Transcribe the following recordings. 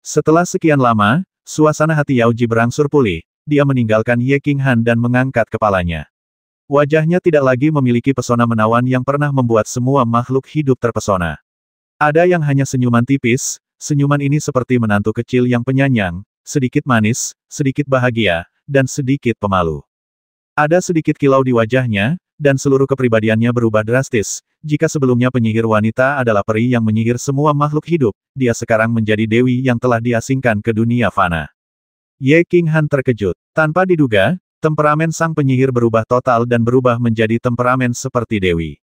Setelah sekian lama, suasana hati Yao Ji berangsur pulih, dia meninggalkan Ye King Han dan mengangkat kepalanya. Wajahnya tidak lagi memiliki pesona menawan yang pernah membuat semua makhluk hidup terpesona. Ada yang hanya senyuman tipis, senyuman ini seperti menantu kecil yang penyanyang, sedikit manis, sedikit bahagia, dan sedikit pemalu. Ada sedikit kilau di wajahnya, dan seluruh kepribadiannya berubah drastis. Jika sebelumnya penyihir wanita adalah peri yang menyihir semua makhluk hidup, dia sekarang menjadi dewi yang telah diasingkan ke dunia fana. Ye King Han terkejut. Tanpa diduga, temperamen sang penyihir berubah total dan berubah menjadi temperamen seperti dewi.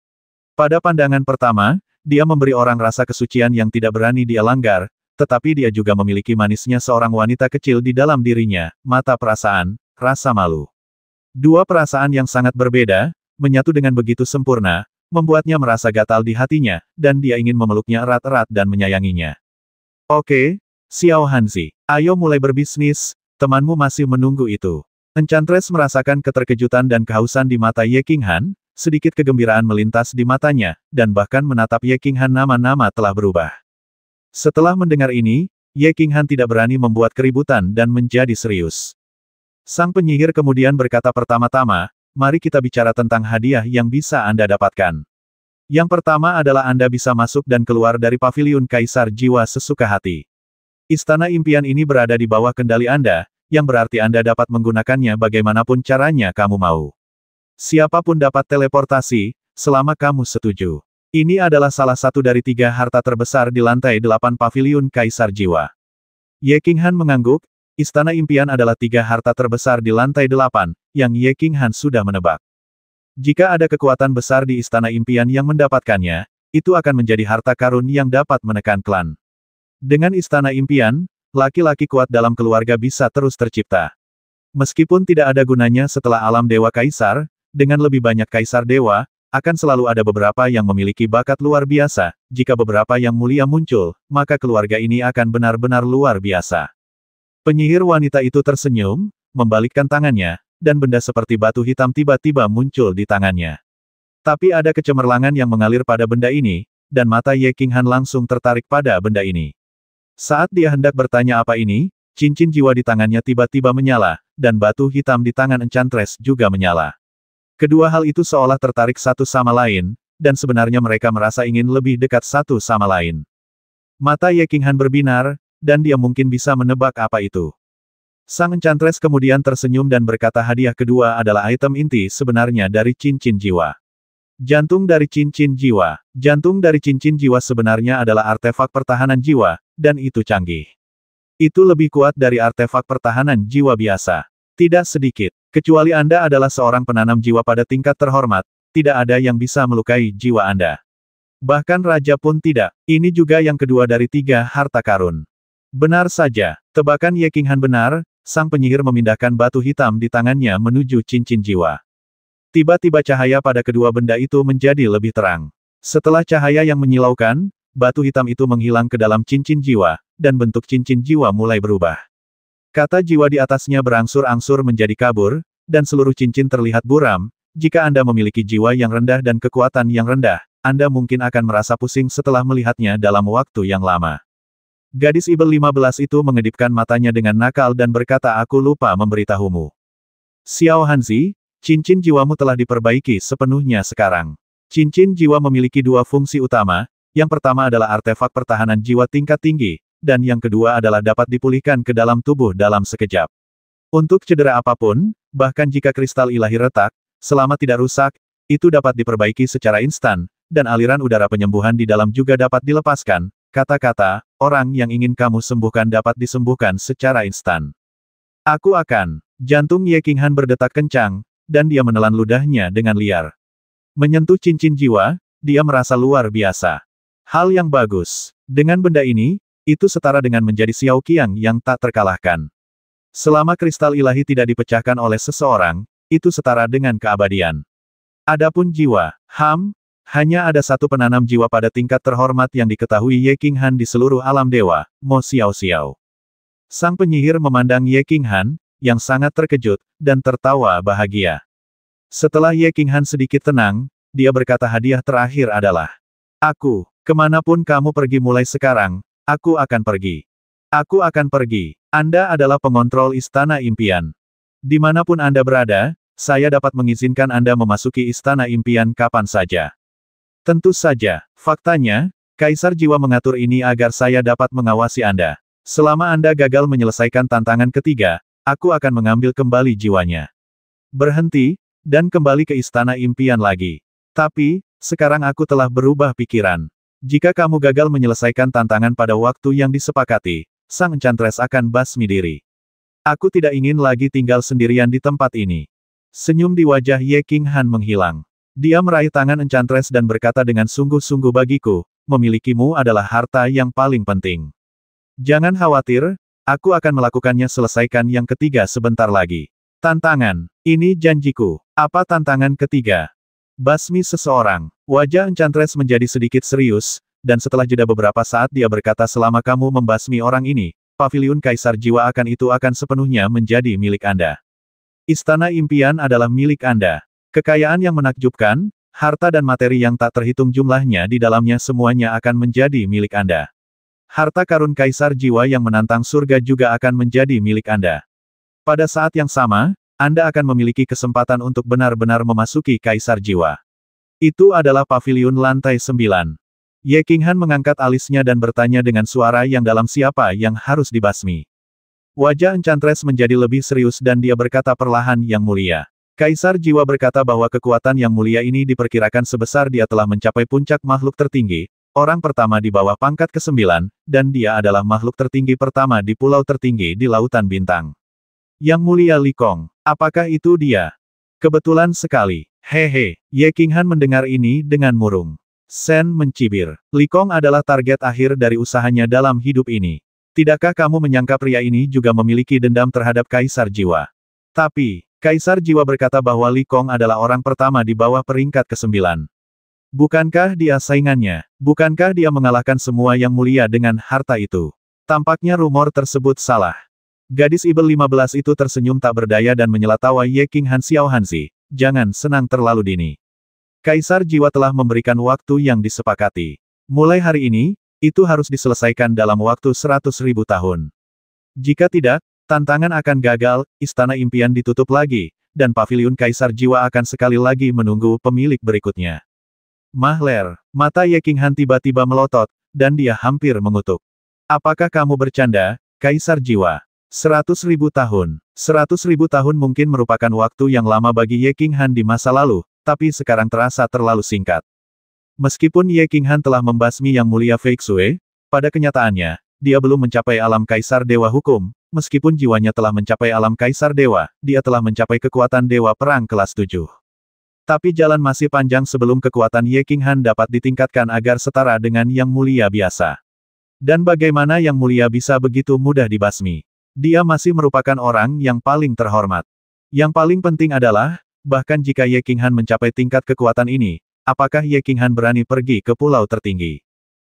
Pada pandangan pertama, dia memberi orang rasa kesucian yang tidak berani dia langgar, tetapi dia juga memiliki manisnya seorang wanita kecil di dalam dirinya, mata perasaan, rasa malu. Dua perasaan yang sangat berbeda, menyatu dengan begitu sempurna, membuatnya merasa gatal di hatinya, dan dia ingin memeluknya erat-erat dan menyayanginya. Oke, Xiao Hanzi, ayo mulai berbisnis, temanmu masih menunggu itu. Enchantress merasakan keterkejutan dan kehausan di mata Ye Qinghan, sedikit kegembiraan melintas di matanya, dan bahkan menatap Ye Qinghan nama-nama telah berubah. Setelah mendengar ini, Ye Qinghan tidak berani membuat keributan dan menjadi serius. Sang penyihir kemudian berkata pertama-tama, mari kita bicara tentang hadiah yang bisa Anda dapatkan. Yang pertama adalah Anda bisa masuk dan keluar dari paviliun Kaisar Jiwa sesuka hati. Istana impian ini berada di bawah kendali Anda, yang berarti Anda dapat menggunakannya bagaimanapun caranya kamu mau. Siapapun dapat teleportasi, selama kamu setuju. Ini adalah salah satu dari tiga harta terbesar di lantai delapan paviliun Kaisar Jiwa. Ye Qinghan mengangguk, Istana Impian adalah tiga harta terbesar di lantai delapan, yang Ye King Han sudah menebak. Jika ada kekuatan besar di Istana Impian yang mendapatkannya, itu akan menjadi harta karun yang dapat menekan klan. Dengan Istana Impian, laki-laki kuat dalam keluarga bisa terus tercipta. Meskipun tidak ada gunanya setelah alam Dewa Kaisar, dengan lebih banyak Kaisar Dewa, akan selalu ada beberapa yang memiliki bakat luar biasa, jika beberapa yang mulia muncul, maka keluarga ini akan benar-benar luar biasa. Penyihir wanita itu tersenyum, membalikkan tangannya, dan benda seperti batu hitam tiba-tiba muncul di tangannya. Tapi ada kecemerlangan yang mengalir pada benda ini, dan mata Ye King Han langsung tertarik pada benda ini. Saat dia hendak bertanya apa ini, cincin jiwa di tangannya tiba-tiba menyala, dan batu hitam di tangan Enchantress juga menyala. Kedua hal itu seolah tertarik satu sama lain, dan sebenarnya mereka merasa ingin lebih dekat satu sama lain. Mata Ye King Han berbinar, dan dia mungkin bisa menebak apa itu. Sang Enchantress kemudian tersenyum dan berkata hadiah kedua adalah item inti sebenarnya dari cincin jiwa. Jantung dari cincin jiwa. Jantung dari cincin jiwa sebenarnya adalah artefak pertahanan jiwa, dan itu canggih. Itu lebih kuat dari artefak pertahanan jiwa biasa. Tidak sedikit. Kecuali Anda adalah seorang penanam jiwa pada tingkat terhormat, tidak ada yang bisa melukai jiwa Anda. Bahkan raja pun tidak. Ini juga yang kedua dari tiga harta karun. Benar saja, tebakan Ye Qinghan benar, sang penyihir memindahkan batu hitam di tangannya menuju cincin jiwa. Tiba-tiba cahaya pada kedua benda itu menjadi lebih terang. Setelah cahaya yang menyilaukan, batu hitam itu menghilang ke dalam cincin jiwa, dan bentuk cincin jiwa mulai berubah. Kata jiwa di atasnya berangsur-angsur menjadi kabur, dan seluruh cincin terlihat buram, jika Anda memiliki jiwa yang rendah dan kekuatan yang rendah, Anda mungkin akan merasa pusing setelah melihatnya dalam waktu yang lama. Gadis Ibel 15 itu mengedipkan matanya dengan nakal dan berkata aku lupa memberitahumu. Xiao Hanzi, cincin jiwamu telah diperbaiki sepenuhnya sekarang. Cincin jiwa memiliki dua fungsi utama, yang pertama adalah artefak pertahanan jiwa tingkat tinggi, dan yang kedua adalah dapat dipulihkan ke dalam tubuh dalam sekejap. Untuk cedera apapun, bahkan jika kristal ilahi retak, selama tidak rusak, itu dapat diperbaiki secara instan, dan aliran udara penyembuhan di dalam juga dapat dilepaskan, kata-kata, Orang yang ingin kamu sembuhkan dapat disembuhkan secara instan. Aku akan. Jantung Ye King Han berdetak kencang, dan dia menelan ludahnya dengan liar. Menyentuh cincin jiwa, dia merasa luar biasa. Hal yang bagus. Dengan benda ini, itu setara dengan menjadi Xiao Qiang yang tak terkalahkan. Selama kristal ilahi tidak dipecahkan oleh seseorang, itu setara dengan keabadian. Adapun jiwa, ham, hanya ada satu penanam jiwa pada tingkat terhormat yang diketahui Ye King Han di seluruh alam dewa, Mo Xiao Xiao. Sang penyihir memandang Ye King Han, yang sangat terkejut, dan tertawa bahagia. Setelah Ye King Han sedikit tenang, dia berkata hadiah terakhir adalah, Aku, kemanapun kamu pergi mulai sekarang, aku akan pergi. Aku akan pergi. Anda adalah pengontrol istana impian. Dimanapun Anda berada, saya dapat mengizinkan Anda memasuki istana impian kapan saja. Tentu saja, faktanya, Kaisar Jiwa mengatur ini agar saya dapat mengawasi Anda. Selama Anda gagal menyelesaikan tantangan ketiga, aku akan mengambil kembali jiwanya. Berhenti, dan kembali ke istana impian lagi. Tapi, sekarang aku telah berubah pikiran. Jika kamu gagal menyelesaikan tantangan pada waktu yang disepakati, sang enchantress akan basmi diri. Aku tidak ingin lagi tinggal sendirian di tempat ini. Senyum di wajah Ye King Han menghilang. Dia meraih tangan Enchantress dan berkata dengan sungguh-sungguh bagiku, memilikimu adalah harta yang paling penting. Jangan khawatir, aku akan melakukannya selesaikan yang ketiga sebentar lagi. Tantangan, ini janjiku. Apa tantangan ketiga? Basmi seseorang. Wajah Enchantress menjadi sedikit serius, dan setelah jeda beberapa saat dia berkata selama kamu membasmi orang ini, paviliun Kaisar Jiwa akan itu akan sepenuhnya menjadi milik Anda. Istana impian adalah milik Anda. Kekayaan yang menakjubkan, harta dan materi yang tak terhitung jumlahnya di dalamnya semuanya akan menjadi milik Anda. Harta karun kaisar jiwa yang menantang surga juga akan menjadi milik Anda. Pada saat yang sama, Anda akan memiliki kesempatan untuk benar-benar memasuki kaisar jiwa. Itu adalah pavilion lantai sembilan. Ye Qinghan mengangkat alisnya dan bertanya dengan suara yang dalam siapa yang harus dibasmi. Wajah Enchantress menjadi lebih serius dan dia berkata perlahan yang mulia. Kaisar Jiwa berkata bahwa kekuatan yang mulia ini diperkirakan sebesar dia telah mencapai puncak makhluk tertinggi, orang pertama di bawah pangkat ke-9, dan dia adalah makhluk tertinggi pertama di pulau tertinggi di Lautan Bintang. Yang mulia Li Kong, apakah itu dia? Kebetulan sekali. Hehe, Ye Han mendengar ini dengan murung. Sen mencibir. Li Kong adalah target akhir dari usahanya dalam hidup ini. Tidakkah kamu menyangka pria ini juga memiliki dendam terhadap Kaisar Jiwa? Tapi, Kaisar Jiwa berkata bahwa Li Kong adalah orang pertama di bawah peringkat ke-9. Bukankah dia saingannya? Bukankah dia mengalahkan semua yang mulia dengan harta itu? Tampaknya rumor tersebut salah. Gadis Ibel 15 itu tersenyum tak berdaya dan menyela tawa Ye King Han Xiao Hanzi. Jangan senang terlalu dini. Kaisar Jiwa telah memberikan waktu yang disepakati. Mulai hari ini, itu harus diselesaikan dalam waktu seratus ribu tahun. Jika tidak, Tantangan akan gagal, istana impian ditutup lagi, dan paviliun kaisar jiwa akan sekali lagi menunggu pemilik berikutnya. Mahler, mata Ye Han tiba-tiba melotot, dan dia hampir mengutuk. Apakah kamu bercanda, kaisar jiwa? Seratus ribu tahun. Seratus ribu tahun mungkin merupakan waktu yang lama bagi Ye Han di masa lalu, tapi sekarang terasa terlalu singkat. Meskipun Ye Han telah membasmi Yang Mulia Feixue, pada kenyataannya, dia belum mencapai alam kaisar dewa hukum, meskipun jiwanya telah mencapai alam kaisar dewa, dia telah mencapai kekuatan dewa perang kelas 7. Tapi jalan masih panjang sebelum kekuatan Ye King Han dapat ditingkatkan agar setara dengan yang mulia biasa. Dan bagaimana yang mulia bisa begitu mudah dibasmi? Dia masih merupakan orang yang paling terhormat. Yang paling penting adalah, bahkan jika Ye King Han mencapai tingkat kekuatan ini, apakah Ye King Han berani pergi ke pulau tertinggi?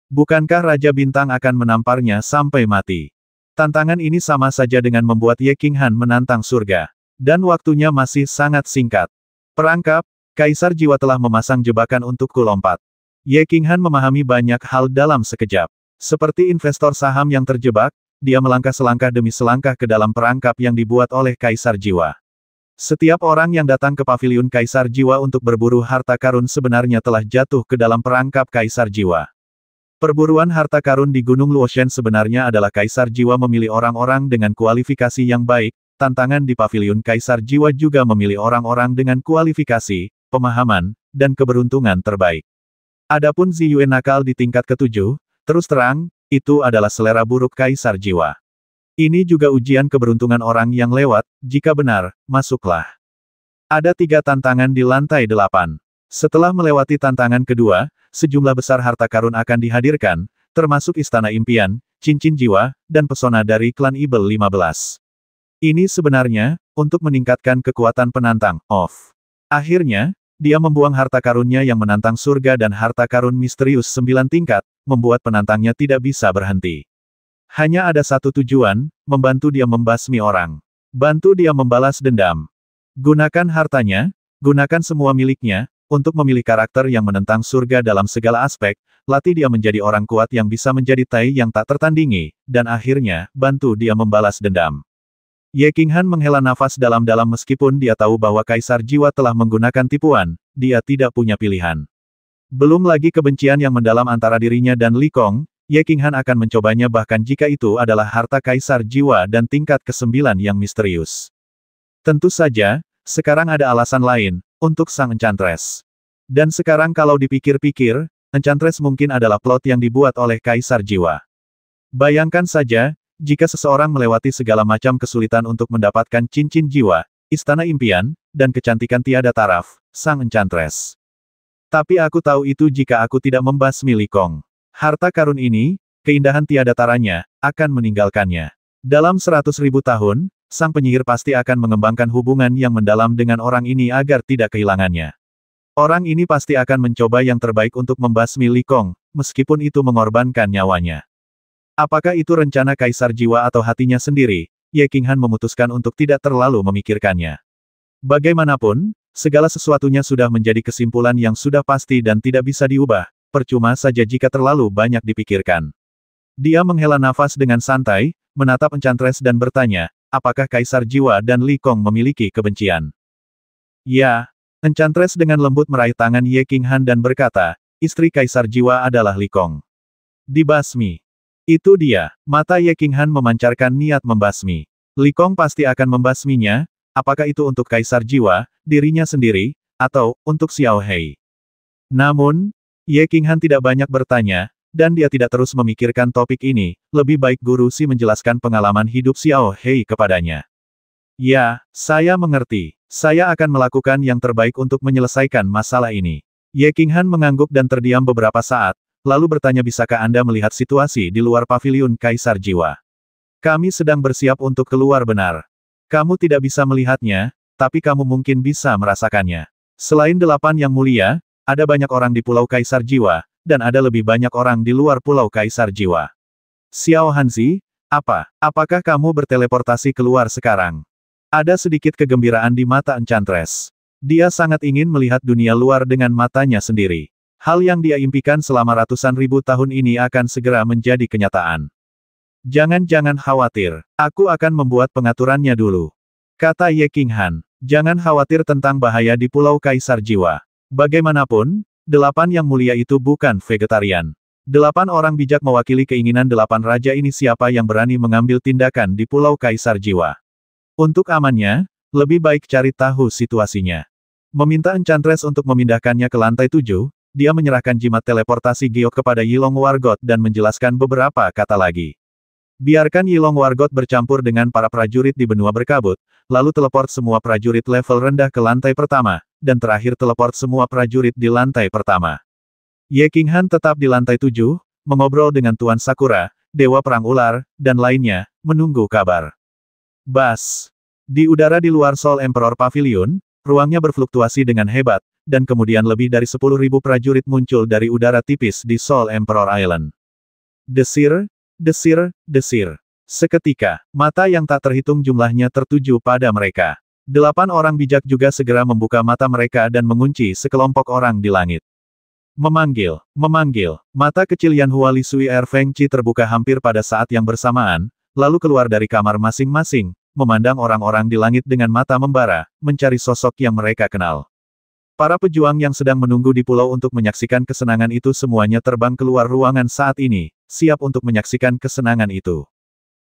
Bukankah Raja Bintang akan menamparnya sampai mati? Tantangan ini sama saja dengan membuat Ye King Han menantang surga. Dan waktunya masih sangat singkat. Perangkap, Kaisar Jiwa telah memasang jebakan untukku lompat. Ye King Han memahami banyak hal dalam sekejap. Seperti investor saham yang terjebak, dia melangkah selangkah demi selangkah ke dalam perangkap yang dibuat oleh Kaisar Jiwa. Setiap orang yang datang ke paviliun Kaisar Jiwa untuk berburu harta karun sebenarnya telah jatuh ke dalam perangkap Kaisar Jiwa. Perburuan harta karun di Gunung Luoshen sebenarnya adalah Kaisar Jiwa memilih orang-orang dengan kualifikasi yang baik, tantangan di Paviliun Kaisar Jiwa juga memilih orang-orang dengan kualifikasi, pemahaman, dan keberuntungan terbaik. Adapun Ziyue nakal di tingkat ketujuh, terus terang, itu adalah selera buruk Kaisar Jiwa. Ini juga ujian keberuntungan orang yang lewat, jika benar, masuklah. Ada tiga tantangan di lantai delapan. Setelah melewati tantangan kedua, sejumlah besar harta karun akan dihadirkan, termasuk Istana Impian, Cincin Jiwa, dan pesona dari klan Ibel 15. Ini sebenarnya, untuk meningkatkan kekuatan penantang, off. Akhirnya, dia membuang harta karunnya yang menantang surga dan harta karun misterius sembilan tingkat, membuat penantangnya tidak bisa berhenti. Hanya ada satu tujuan, membantu dia membasmi orang. Bantu dia membalas dendam. Gunakan hartanya, gunakan semua miliknya, untuk memilih karakter yang menentang surga dalam segala aspek, latih dia menjadi orang kuat yang bisa menjadi Tai yang tak tertandingi, dan akhirnya, bantu dia membalas dendam. Ye Qinghan menghela nafas dalam-dalam meskipun dia tahu bahwa Kaisar Jiwa telah menggunakan tipuan, dia tidak punya pilihan. Belum lagi kebencian yang mendalam antara dirinya dan Li Kong, Ye Qinghan akan mencobanya bahkan jika itu adalah harta Kaisar Jiwa dan tingkat kesembilan yang misterius. Tentu saja, sekarang ada alasan lain, untuk sang Enchantress. Dan sekarang kalau dipikir-pikir, Enchantress mungkin adalah plot yang dibuat oleh Kaisar Jiwa. Bayangkan saja, jika seseorang melewati segala macam kesulitan untuk mendapatkan cincin jiwa, istana impian, dan kecantikan tiada taraf, sang Enchantress. Tapi aku tahu itu jika aku tidak membasmi Likong. Harta karun ini, keindahan tiada taranya, akan meninggalkannya. Dalam seratus ribu tahun, sang penyihir pasti akan mengembangkan hubungan yang mendalam dengan orang ini agar tidak kehilangannya. Orang ini pasti akan mencoba yang terbaik untuk membasmi Li Kong, meskipun itu mengorbankan nyawanya. Apakah itu rencana kaisar jiwa atau hatinya sendiri, Ye Han memutuskan untuk tidak terlalu memikirkannya. Bagaimanapun, segala sesuatunya sudah menjadi kesimpulan yang sudah pasti dan tidak bisa diubah, percuma saja jika terlalu banyak dipikirkan. Dia menghela nafas dengan santai, menatap encantres dan bertanya, apakah Kaisar Jiwa dan Li Kong memiliki kebencian? Ya, Enchantress dengan lembut meraih tangan Ye King Han dan berkata, istri Kaisar Jiwa adalah Li Kong. Dibasmi. Itu dia, mata Ye King Han memancarkan niat membasmi. Li Kong pasti akan membasminya, apakah itu untuk Kaisar Jiwa, dirinya sendiri, atau untuk Xiao Hei. Namun, Ye King Han tidak banyak bertanya, dan dia tidak terus memikirkan topik ini, lebih baik Guru Si menjelaskan pengalaman hidup Xiao Hei kepadanya. Ya, saya mengerti. Saya akan melakukan yang terbaik untuk menyelesaikan masalah ini. Ye Qinghan mengangguk dan terdiam beberapa saat, lalu bertanya bisakah Anda melihat situasi di luar paviliun Kaisar Jiwa. Kami sedang bersiap untuk keluar benar. Kamu tidak bisa melihatnya, tapi kamu mungkin bisa merasakannya. Selain delapan yang mulia, ada banyak orang di Pulau Kaisar Jiwa, dan ada lebih banyak orang di luar Pulau Kaisar Jiwa. Xiao Hanzi, apa, apakah kamu berteleportasi keluar sekarang? Ada sedikit kegembiraan di mata Enchantress. Dia sangat ingin melihat dunia luar dengan matanya sendiri. Hal yang dia impikan selama ratusan ribu tahun ini akan segera menjadi kenyataan. Jangan-jangan khawatir, aku akan membuat pengaturannya dulu. Kata Ye King Han, jangan khawatir tentang bahaya di Pulau Kaisar Jiwa. Bagaimanapun, Delapan yang mulia itu bukan vegetarian. Delapan orang bijak mewakili keinginan delapan raja ini siapa yang berani mengambil tindakan di Pulau Kaisar Jiwa. Untuk amannya, lebih baik cari tahu situasinya. Meminta Enchantress untuk memindahkannya ke lantai tujuh, dia menyerahkan jimat teleportasi Giok kepada Yilong Wargot dan menjelaskan beberapa kata lagi. Biarkan Yilong Wargot bercampur dengan para prajurit di benua berkabut, lalu teleport semua prajurit level rendah ke lantai pertama, dan terakhir teleport semua prajurit di lantai pertama. Ye King Han tetap di lantai tujuh, mengobrol dengan Tuan Sakura, Dewa Perang Ular, dan lainnya, menunggu kabar. Bas. Di udara di luar Sol Emperor Pavilion, ruangnya berfluktuasi dengan hebat, dan kemudian lebih dari 10.000 prajurit muncul dari udara tipis di Sol Emperor Island. Desir, desir, desir. Seketika, mata yang tak terhitung jumlahnya tertuju pada mereka. Delapan orang bijak juga segera membuka mata mereka dan mengunci sekelompok orang di langit. Memanggil, memanggil, mata kecil Yan Hua Li Sui Er Feng Chi terbuka hampir pada saat yang bersamaan, lalu keluar dari kamar masing-masing, memandang orang-orang di langit dengan mata membara, mencari sosok yang mereka kenal. Para pejuang yang sedang menunggu di pulau untuk menyaksikan kesenangan itu semuanya terbang keluar ruangan saat ini, siap untuk menyaksikan kesenangan itu.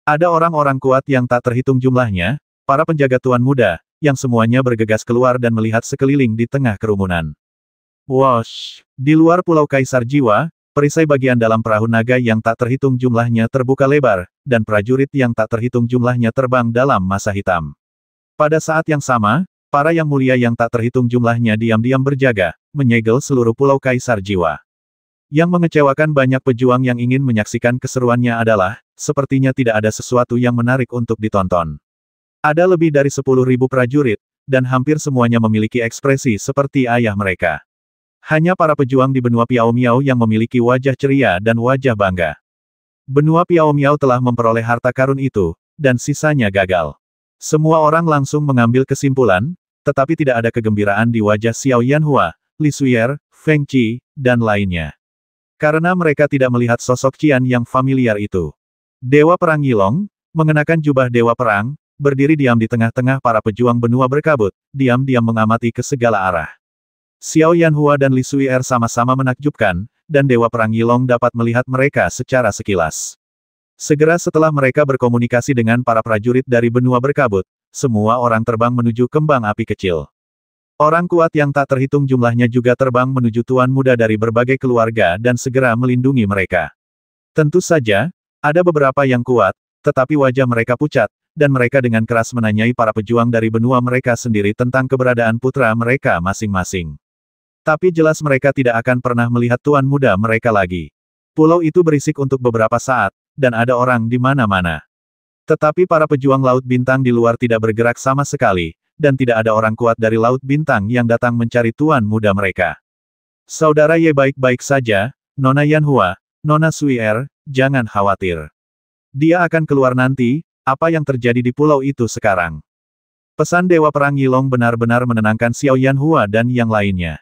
Ada orang-orang kuat yang tak terhitung jumlahnya, para penjaga tuan muda, yang semuanya bergegas keluar dan melihat sekeliling di tengah kerumunan. Wash! Di luar Pulau Kaisar Jiwa, perisai bagian dalam perahu naga yang tak terhitung jumlahnya terbuka lebar, dan prajurit yang tak terhitung jumlahnya terbang dalam masa hitam. Pada saat yang sama, para yang mulia yang tak terhitung jumlahnya diam-diam berjaga, menyegel seluruh Pulau Kaisar Jiwa. Yang mengecewakan banyak pejuang yang ingin menyaksikan keseruannya adalah, sepertinya tidak ada sesuatu yang menarik untuk ditonton. Ada lebih dari sepuluh ribu prajurit, dan hampir semuanya memiliki ekspresi seperti ayah mereka. Hanya para pejuang di benua Piao Miao yang memiliki wajah ceria dan wajah bangga. Benua Piao Miao telah memperoleh harta karun itu, dan sisanya gagal. Semua orang langsung mengambil kesimpulan, tetapi tidak ada kegembiraan di wajah Xiao Yanhua, Li Suyer, Feng Qi, dan lainnya. Karena mereka tidak melihat sosok Qian yang familiar itu. Dewa Perang Yilong, mengenakan jubah Dewa Perang, berdiri diam di tengah-tengah para pejuang benua berkabut, diam-diam mengamati ke segala arah. Xiao Yanhua dan Li Suier sama-sama menakjubkan, dan Dewa Perang Yilong dapat melihat mereka secara sekilas. Segera setelah mereka berkomunikasi dengan para prajurit dari benua berkabut, semua orang terbang menuju kembang api kecil. Orang kuat yang tak terhitung jumlahnya juga terbang menuju tuan muda dari berbagai keluarga dan segera melindungi mereka. Tentu saja, ada beberapa yang kuat, tetapi wajah mereka pucat, dan mereka dengan keras menanyai para pejuang dari benua mereka sendiri tentang keberadaan putra mereka masing-masing. Tapi jelas mereka tidak akan pernah melihat tuan muda mereka lagi. Pulau itu berisik untuk beberapa saat, dan ada orang di mana-mana. Tetapi para pejuang Laut Bintang di luar tidak bergerak sama sekali, dan tidak ada orang kuat dari Laut Bintang yang datang mencari tuan muda mereka. Saudara Ye baik-baik saja, Nona Yanhua, Nona Suier, Jangan khawatir. Dia akan keluar nanti, apa yang terjadi di pulau itu sekarang. Pesan Dewa Perang Yilong benar-benar menenangkan Xiao Yan Hua dan yang lainnya.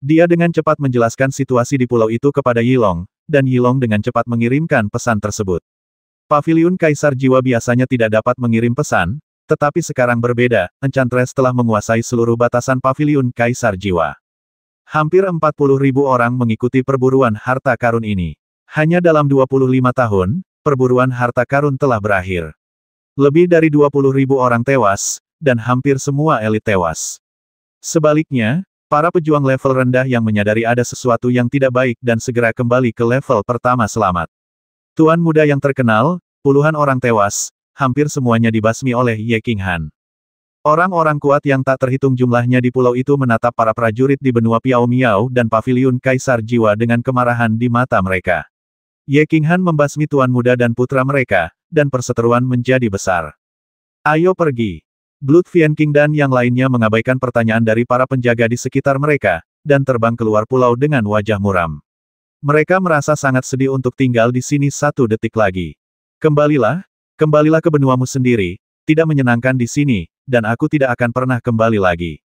Dia dengan cepat menjelaskan situasi di pulau itu kepada Yilong, dan Yilong dengan cepat mengirimkan pesan tersebut. Paviliun Kaisar Jiwa biasanya tidak dapat mengirim pesan, tetapi sekarang berbeda, Enchantress telah menguasai seluruh batasan paviliun Kaisar Jiwa. Hampir 40 ribu orang mengikuti perburuan harta karun ini. Hanya dalam 25 tahun, perburuan harta karun telah berakhir. Lebih dari 20 ribu orang tewas, dan hampir semua elit tewas. Sebaliknya, para pejuang level rendah yang menyadari ada sesuatu yang tidak baik dan segera kembali ke level pertama selamat. Tuan muda yang terkenal, puluhan orang tewas, hampir semuanya dibasmi oleh Ye King Han. Orang-orang kuat yang tak terhitung jumlahnya di pulau itu menatap para prajurit di benua Piao Miao dan paviliun Kaisar Jiwa dengan kemarahan di mata mereka. Ye Qinghan membasmi tuan muda dan putra mereka, dan perseteruan menjadi besar. Ayo pergi. Blood Vian King dan yang lainnya mengabaikan pertanyaan dari para penjaga di sekitar mereka, dan terbang keluar pulau dengan wajah muram. Mereka merasa sangat sedih untuk tinggal di sini satu detik lagi. Kembalilah, kembalilah ke benuamu sendiri, tidak menyenangkan di sini, dan aku tidak akan pernah kembali lagi.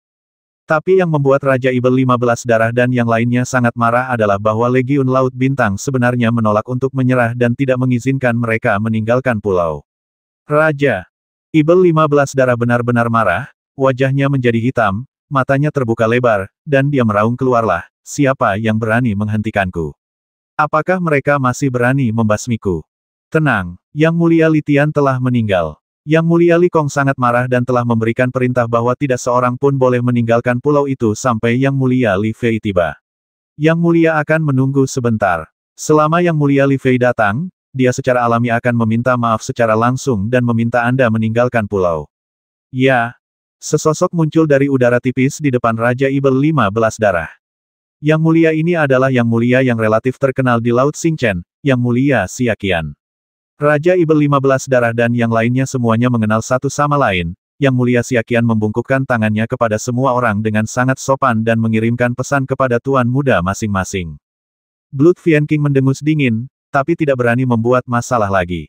Tapi yang membuat Raja Ibel 15 darah dan yang lainnya sangat marah adalah bahwa Legiun Laut Bintang sebenarnya menolak untuk menyerah dan tidak mengizinkan mereka meninggalkan pulau. Raja Ibel 15 darah benar-benar marah, wajahnya menjadi hitam, matanya terbuka lebar, dan dia meraung keluarlah, siapa yang berani menghentikanku? Apakah mereka masih berani membasmiku? Tenang, Yang Mulia Litian telah meninggal. Yang Mulia Li Kong sangat marah dan telah memberikan perintah bahwa tidak seorang pun boleh meninggalkan pulau itu sampai Yang Mulia Li Fei tiba. Yang Mulia akan menunggu sebentar. Selama Yang Mulia Li Fei datang, dia secara alami akan meminta maaf secara langsung dan meminta Anda meninggalkan pulau. Ya. Sesosok muncul dari udara tipis di depan Raja Ibel 15 darah. Yang mulia ini adalah yang mulia yang relatif terkenal di Laut Singchen, yang mulia Siakian. Raja Ibel 15 darah dan yang lainnya semuanya mengenal satu sama lain, yang mulia Siakian membungkukkan tangannya kepada semua orang dengan sangat sopan dan mengirimkan pesan kepada tuan muda masing-masing. Blood Vian King mendengus dingin, tapi tidak berani membuat masalah lagi.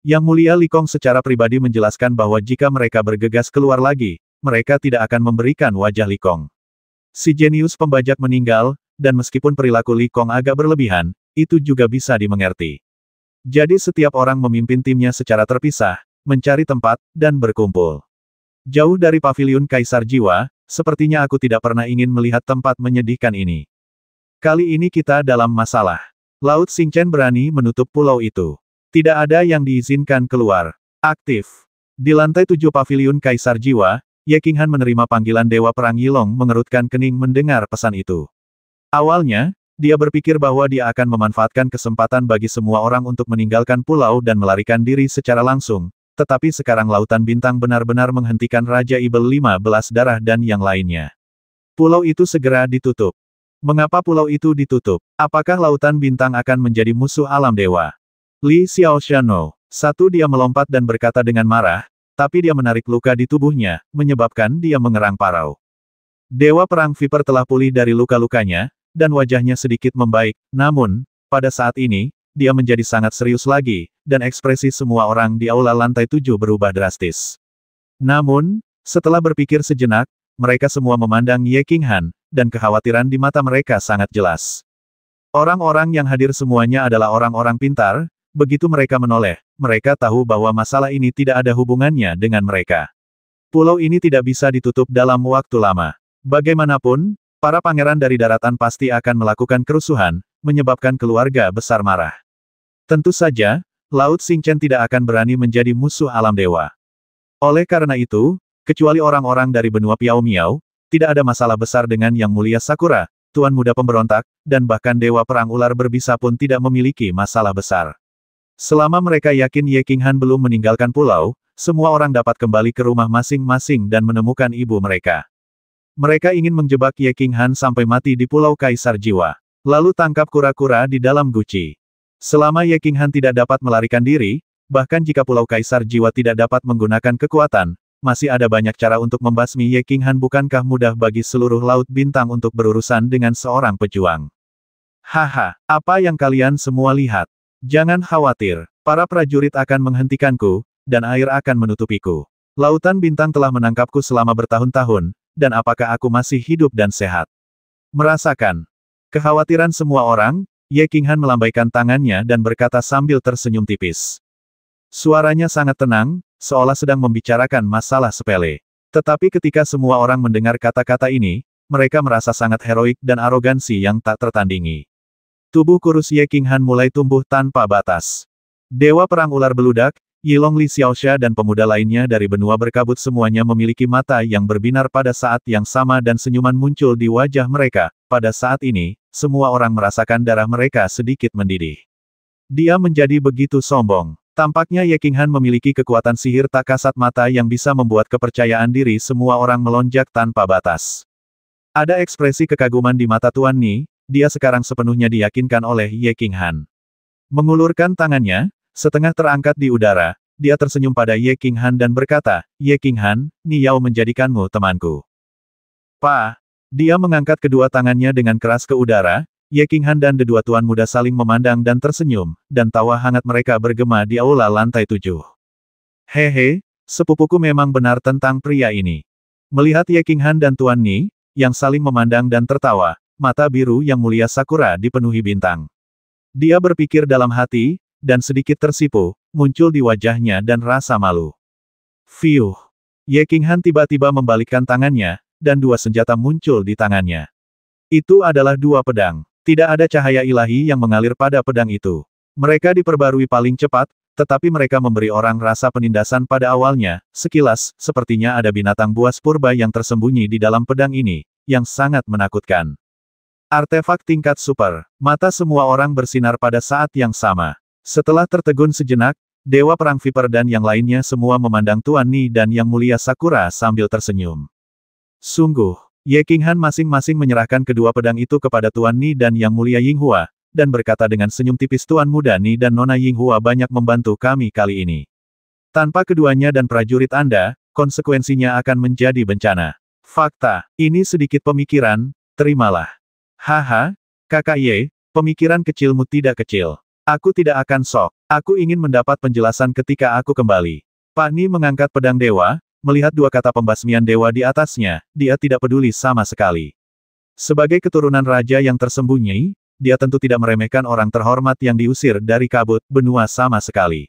Yang mulia Likong secara pribadi menjelaskan bahwa jika mereka bergegas keluar lagi, mereka tidak akan memberikan wajah Likong. Si jenius pembajak meninggal, dan meskipun perilaku Likong agak berlebihan, itu juga bisa dimengerti. Jadi setiap orang memimpin timnya secara terpisah, mencari tempat, dan berkumpul. Jauh dari paviliun Kaisar Jiwa, sepertinya aku tidak pernah ingin melihat tempat menyedihkan ini. Kali ini kita dalam masalah. Laut Singchen berani menutup pulau itu. Tidak ada yang diizinkan keluar. Aktif. Di lantai tujuh paviliun Kaisar Jiwa, Ye Qinghan menerima panggilan Dewa Perang Yilong mengerutkan kening mendengar pesan itu. Awalnya, dia berpikir bahwa dia akan memanfaatkan kesempatan bagi semua orang untuk meninggalkan pulau dan melarikan diri secara langsung, tetapi sekarang Lautan Bintang benar-benar menghentikan Raja Ibel 15 darah dan yang lainnya. Pulau itu segera ditutup. Mengapa pulau itu ditutup? Apakah Lautan Bintang akan menjadi musuh alam dewa? Li Xiaoxiano. Satu dia melompat dan berkata dengan marah, tapi dia menarik luka di tubuhnya, menyebabkan dia mengerang parau. Dewa Perang Viper telah pulih dari luka-lukanya, dan wajahnya sedikit membaik, namun, pada saat ini, dia menjadi sangat serius lagi, dan ekspresi semua orang di aula lantai tujuh berubah drastis. Namun, setelah berpikir sejenak, mereka semua memandang Ye Han, dan kekhawatiran di mata mereka sangat jelas. Orang-orang yang hadir semuanya adalah orang-orang pintar, begitu mereka menoleh, mereka tahu bahwa masalah ini tidak ada hubungannya dengan mereka. Pulau ini tidak bisa ditutup dalam waktu lama. Bagaimanapun, Para pangeran dari daratan pasti akan melakukan kerusuhan, menyebabkan keluarga besar marah. Tentu saja, Laut Singchen tidak akan berani menjadi musuh alam dewa. Oleh karena itu, kecuali orang-orang dari benua Piao Miao, tidak ada masalah besar dengan Yang Mulia Sakura, Tuan Muda Pemberontak, dan bahkan Dewa Perang Ular Berbisa pun tidak memiliki masalah besar. Selama mereka yakin Ye King Han belum meninggalkan pulau, semua orang dapat kembali ke rumah masing-masing dan menemukan ibu mereka. Mereka ingin menjebak Ye King Han sampai mati di Pulau Kaisar Jiwa. Lalu tangkap kura-kura di dalam guci. Selama Ye King Han tidak dapat melarikan diri, bahkan jika Pulau Kaisar Jiwa tidak dapat menggunakan kekuatan, masih ada banyak cara untuk membasmi Ye King Han bukankah mudah bagi seluruh Laut Bintang untuk berurusan dengan seorang pejuang. Haha, apa yang kalian semua lihat? Jangan khawatir, para prajurit akan menghentikanku, dan air akan menutupiku. Lautan Bintang telah menangkapku selama bertahun-tahun, dan apakah aku masih hidup dan sehat. Merasakan kekhawatiran semua orang, Ye Qinghan melambaikan tangannya dan berkata sambil tersenyum tipis. Suaranya sangat tenang, seolah sedang membicarakan masalah sepele. Tetapi ketika semua orang mendengar kata-kata ini, mereka merasa sangat heroik dan arogansi yang tak tertandingi. Tubuh kurus Ye Qinghan mulai tumbuh tanpa batas. Dewa Perang Ular Beludak, Yilong Li Xiaoxia dan pemuda lainnya dari benua berkabut semuanya memiliki mata yang berbinar pada saat yang sama dan senyuman muncul di wajah mereka. Pada saat ini, semua orang merasakan darah mereka sedikit mendidih. Dia menjadi begitu sombong. Tampaknya Ye Qinghan memiliki kekuatan sihir tak kasat mata yang bisa membuat kepercayaan diri semua orang melonjak tanpa batas. Ada ekspresi kekaguman di mata Tuan Ni, dia sekarang sepenuhnya diyakinkan oleh Ye Qinghan. Mengulurkan tangannya, Setengah terangkat di udara, dia tersenyum pada Ye King Han dan berkata, Ye King Han, Niyao menjadikanmu temanku. Pa! Dia mengangkat kedua tangannya dengan keras ke udara, Ye King Han dan kedua tuan muda saling memandang dan tersenyum, dan tawa hangat mereka bergema di aula lantai tujuh. Hehe, sepupuku memang benar tentang pria ini. Melihat Ye King Han dan Tuan Ni, yang saling memandang dan tertawa, mata biru yang mulia Sakura dipenuhi bintang. Dia berpikir dalam hati, dan sedikit tersipu, muncul di wajahnya dan rasa malu. Fiuh! Ye King Han tiba-tiba membalikkan tangannya, dan dua senjata muncul di tangannya. Itu adalah dua pedang. Tidak ada cahaya ilahi yang mengalir pada pedang itu. Mereka diperbarui paling cepat, tetapi mereka memberi orang rasa penindasan pada awalnya, sekilas, sepertinya ada binatang buas purba yang tersembunyi di dalam pedang ini, yang sangat menakutkan. Artefak tingkat super, mata semua orang bersinar pada saat yang sama. Setelah tertegun sejenak, Dewa Perang Viper dan yang lainnya semua memandang Tuan Ni dan Yang Mulia Sakura sambil tersenyum. Sungguh, Ye King Han masing-masing menyerahkan kedua pedang itu kepada Tuan Ni dan Yang Mulia Yinghua, dan berkata dengan senyum tipis Tuan Muda Ni dan Nona Yinghua banyak membantu kami kali ini. Tanpa keduanya dan prajurit Anda, konsekuensinya akan menjadi bencana. Fakta, ini sedikit pemikiran, terimalah. Haha, kakak Ye, pemikiran kecilmu tidak kecil. Aku tidak akan sok. Aku ingin mendapat penjelasan ketika aku kembali. Pani mengangkat pedang dewa, melihat dua kata pembasmian dewa di atasnya, dia tidak peduli sama sekali. Sebagai keturunan raja yang tersembunyi, dia tentu tidak meremehkan orang terhormat yang diusir dari kabut benua sama sekali.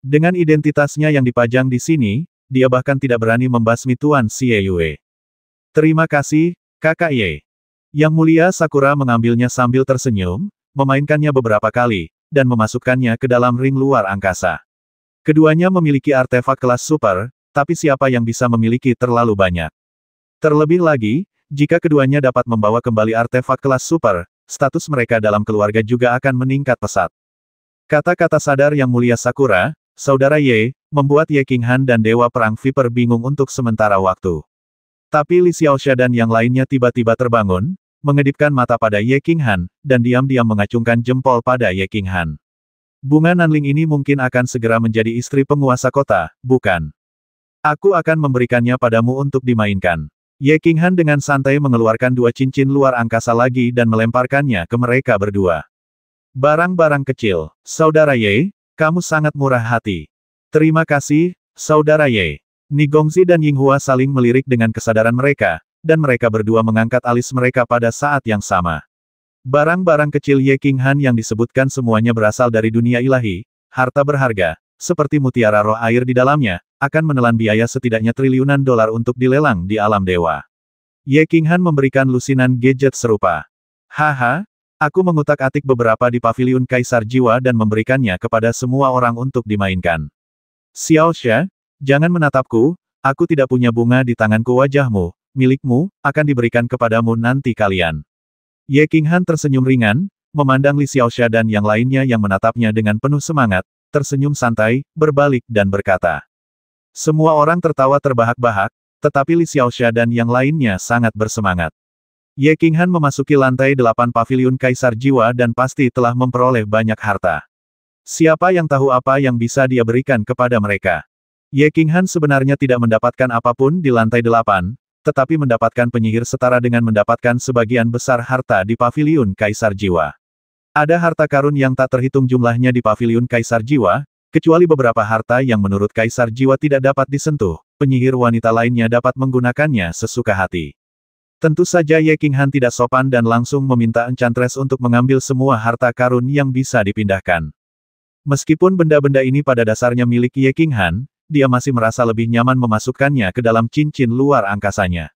Dengan identitasnya yang dipajang di sini, dia bahkan tidak berani membasmi Tuan Xie Yue. Terima kasih, Kakak Ye. Yang mulia Sakura mengambilnya sambil tersenyum, memainkannya beberapa kali, dan memasukkannya ke dalam ring luar angkasa. Keduanya memiliki artefak kelas super, tapi siapa yang bisa memiliki terlalu banyak? Terlebih lagi, jika keduanya dapat membawa kembali artefak kelas super, status mereka dalam keluarga juga akan meningkat pesat. Kata-kata sadar yang mulia Sakura, saudara Ye, membuat Ye King Han dan Dewa Perang Viper bingung untuk sementara waktu. Tapi Li Xiaosha dan yang lainnya tiba-tiba terbangun, mengedipkan mata pada Ye King Han, dan diam-diam mengacungkan jempol pada Ye King Han. Bunga Nanling ini mungkin akan segera menjadi istri penguasa kota, bukan? Aku akan memberikannya padamu untuk dimainkan. Ye King Han dengan santai mengeluarkan dua cincin luar angkasa lagi dan melemparkannya ke mereka berdua. Barang-barang kecil, Saudara Ye, kamu sangat murah hati. Terima kasih, Saudara Ye. Gongzi dan Yinghua saling melirik dengan kesadaran mereka, dan mereka berdua mengangkat alis mereka pada saat yang sama. Barang-barang kecil Ye King Han yang disebutkan semuanya berasal dari dunia ilahi, harta berharga, seperti mutiara roh air di dalamnya, akan menelan biaya setidaknya triliunan dolar untuk dilelang di alam dewa. Ye King Han memberikan lusinan gadget serupa. Haha, aku mengutak-atik beberapa di paviliun Kaisar Jiwa dan memberikannya kepada semua orang untuk dimainkan. Xiao Xia, jangan menatapku, aku tidak punya bunga di tanganku wajahmu, milikmu, akan diberikan kepadamu nanti kalian. Ye King tersenyum ringan, memandang Li Xiaosha dan yang lainnya yang menatapnya dengan penuh semangat, tersenyum santai, berbalik dan berkata. Semua orang tertawa terbahak-bahak, tetapi Li Xiaosha dan yang lainnya sangat bersemangat. Ye King memasuki lantai delapan pavilion Kaisar Jiwa dan pasti telah memperoleh banyak harta. Siapa yang tahu apa yang bisa dia berikan kepada mereka? Ye King sebenarnya tidak mendapatkan apapun di lantai delapan, tetapi mendapatkan penyihir setara dengan mendapatkan sebagian besar harta di paviliun Kaisar Jiwa. Ada harta karun yang tak terhitung jumlahnya di paviliun Kaisar Jiwa, kecuali beberapa harta yang menurut Kaisar Jiwa tidak dapat disentuh, penyihir wanita lainnya dapat menggunakannya sesuka hati. Tentu saja Ye King Han tidak sopan dan langsung meminta Enchantress untuk mengambil semua harta karun yang bisa dipindahkan. Meskipun benda-benda ini pada dasarnya milik Ye King Han, dia masih merasa lebih nyaman memasukkannya ke dalam cincin luar angkasanya.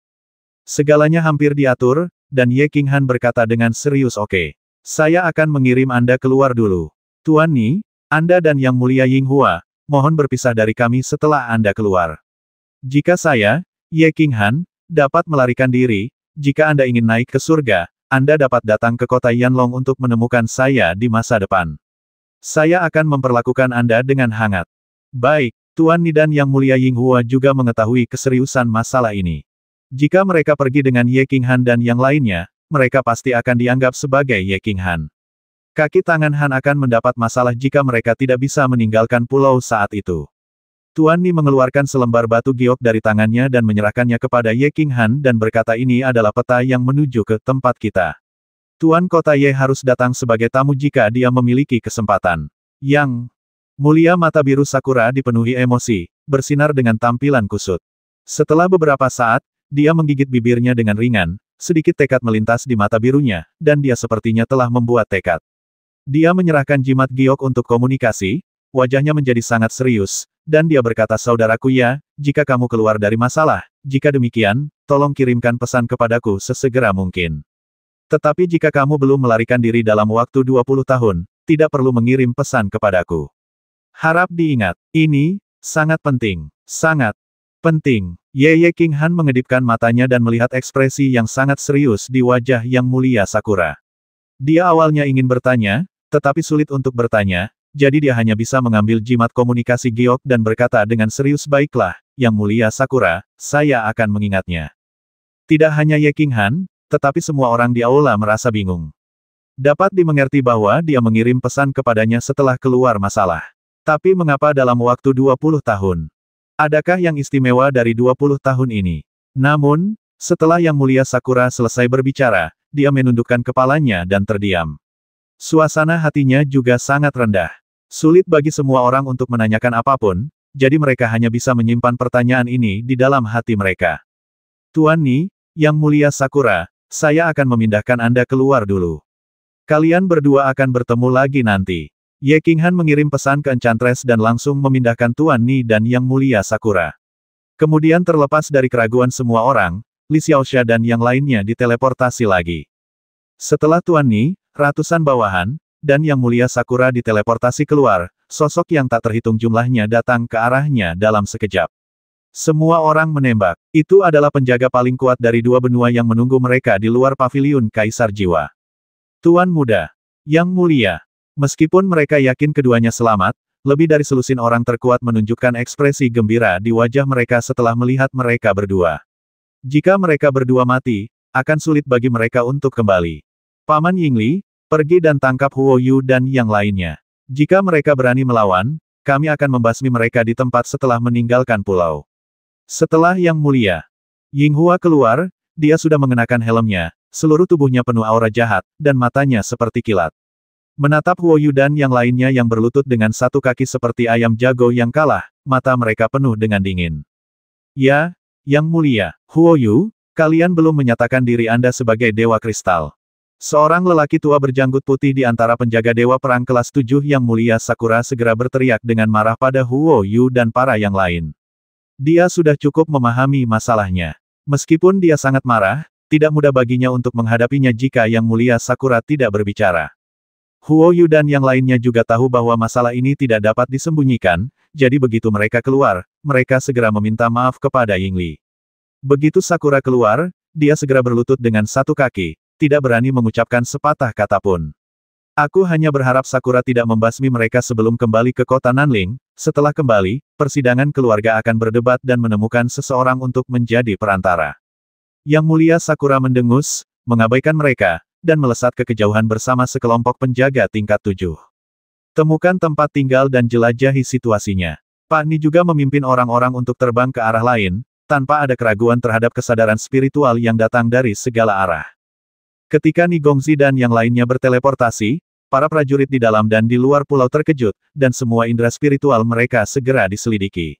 Segalanya hampir diatur, dan Ye King Han berkata dengan serius oke. Okay. Saya akan mengirim Anda keluar dulu. Tuan Ni, Anda dan Yang Mulia Ying Hua, mohon berpisah dari kami setelah Anda keluar. Jika saya, Ye King Han, dapat melarikan diri, jika Anda ingin naik ke surga, Anda dapat datang ke kota Yanlong untuk menemukan saya di masa depan. Saya akan memperlakukan Anda dengan hangat. Baik, Tuan Nidan Yang Mulia Ying Hua juga mengetahui keseriusan masalah ini. Jika mereka pergi dengan Ye King Han dan yang lainnya, mereka pasti akan dianggap sebagai Ye King Han. Kaki tangan Han akan mendapat masalah jika mereka tidak bisa meninggalkan pulau saat itu. Tuan Ni mengeluarkan selembar batu giok dari tangannya dan menyerahkannya kepada Ye King Han dan berkata ini adalah peta yang menuju ke tempat kita. Tuan Kota Ye harus datang sebagai tamu jika dia memiliki kesempatan. Yang Mulia mata biru Sakura dipenuhi emosi, bersinar dengan tampilan kusut. Setelah beberapa saat, dia menggigit bibirnya dengan ringan, sedikit tekad melintas di mata birunya, dan dia sepertinya telah membuat tekad. Dia menyerahkan jimat giok untuk komunikasi, wajahnya menjadi sangat serius, dan dia berkata saudaraku ya, jika kamu keluar dari masalah, jika demikian, tolong kirimkan pesan kepadaku sesegera mungkin. Tetapi jika kamu belum melarikan diri dalam waktu 20 tahun, tidak perlu mengirim pesan kepadaku. Harap diingat, ini, sangat penting. Sangat penting. Ye Ye King Han mengedipkan matanya dan melihat ekspresi yang sangat serius di wajah yang mulia Sakura. Dia awalnya ingin bertanya, tetapi sulit untuk bertanya, jadi dia hanya bisa mengambil jimat komunikasi giok dan berkata dengan serius baiklah, yang mulia Sakura, saya akan mengingatnya. Tidak hanya Ye King Han, tetapi semua orang di aula merasa bingung. Dapat dimengerti bahwa dia mengirim pesan kepadanya setelah keluar masalah. Tapi mengapa dalam waktu 20 tahun? Adakah yang istimewa dari 20 tahun ini? Namun, setelah Yang Mulia Sakura selesai berbicara, dia menundukkan kepalanya dan terdiam. Suasana hatinya juga sangat rendah. Sulit bagi semua orang untuk menanyakan apapun, jadi mereka hanya bisa menyimpan pertanyaan ini di dalam hati mereka. Tuan Ni, Yang Mulia Sakura, saya akan memindahkan Anda keluar dulu. Kalian berdua akan bertemu lagi nanti. Ye Qinghan mengirim pesan ke Enchantress dan langsung memindahkan Tuan Ni dan Yang Mulia Sakura. Kemudian terlepas dari keraguan semua orang, Li Xiaoxia dan yang lainnya diteleportasi lagi. Setelah Tuan Ni, ratusan bawahan, dan Yang Mulia Sakura diteleportasi keluar, sosok yang tak terhitung jumlahnya datang ke arahnya dalam sekejap. Semua orang menembak. Itu adalah penjaga paling kuat dari dua benua yang menunggu mereka di luar paviliun Kaisar Jiwa. Tuan Muda. Yang Mulia, Meskipun mereka yakin keduanya selamat, lebih dari selusin orang terkuat menunjukkan ekspresi gembira di wajah mereka setelah melihat mereka berdua. Jika mereka berdua mati, akan sulit bagi mereka untuk kembali. Paman Yingli, pergi dan tangkap Huo Yu dan yang lainnya. Jika mereka berani melawan, kami akan membasmi mereka di tempat setelah meninggalkan pulau. Setelah yang mulia, Ying Hua keluar, dia sudah mengenakan helmnya, seluruh tubuhnya penuh aura jahat, dan matanya seperti kilat. Menatap Huo Yu dan yang lainnya yang berlutut dengan satu kaki seperti ayam jago yang kalah, mata mereka penuh dengan dingin. Ya, Yang Mulia, Huo Yu, kalian belum menyatakan diri Anda sebagai Dewa Kristal. Seorang lelaki tua berjanggut putih di antara penjaga Dewa Perang kelas 7 Yang Mulia Sakura segera berteriak dengan marah pada Huo Yu dan para yang lain. Dia sudah cukup memahami masalahnya. Meskipun dia sangat marah, tidak mudah baginya untuk menghadapinya jika Yang Mulia Sakura tidak berbicara. Huo Yu dan yang lainnya juga tahu bahwa masalah ini tidak dapat disembunyikan, jadi begitu mereka keluar, mereka segera meminta maaf kepada Ying Li. Begitu Sakura keluar, dia segera berlutut dengan satu kaki, tidak berani mengucapkan sepatah kata pun. Aku hanya berharap Sakura tidak membasmi mereka sebelum kembali ke kota Nanling, setelah kembali, persidangan keluarga akan berdebat dan menemukan seseorang untuk menjadi perantara. Yang mulia Sakura mendengus, mengabaikan mereka, dan melesat ke kejauhan bersama sekelompok penjaga tingkat tujuh. Temukan tempat tinggal dan jelajahi situasinya. Pak Ni juga memimpin orang-orang untuk terbang ke arah lain, tanpa ada keraguan terhadap kesadaran spiritual yang datang dari segala arah. Ketika Ni Gongzi dan yang lainnya berteleportasi, para prajurit di dalam dan di luar pulau terkejut, dan semua indera spiritual mereka segera diselidiki.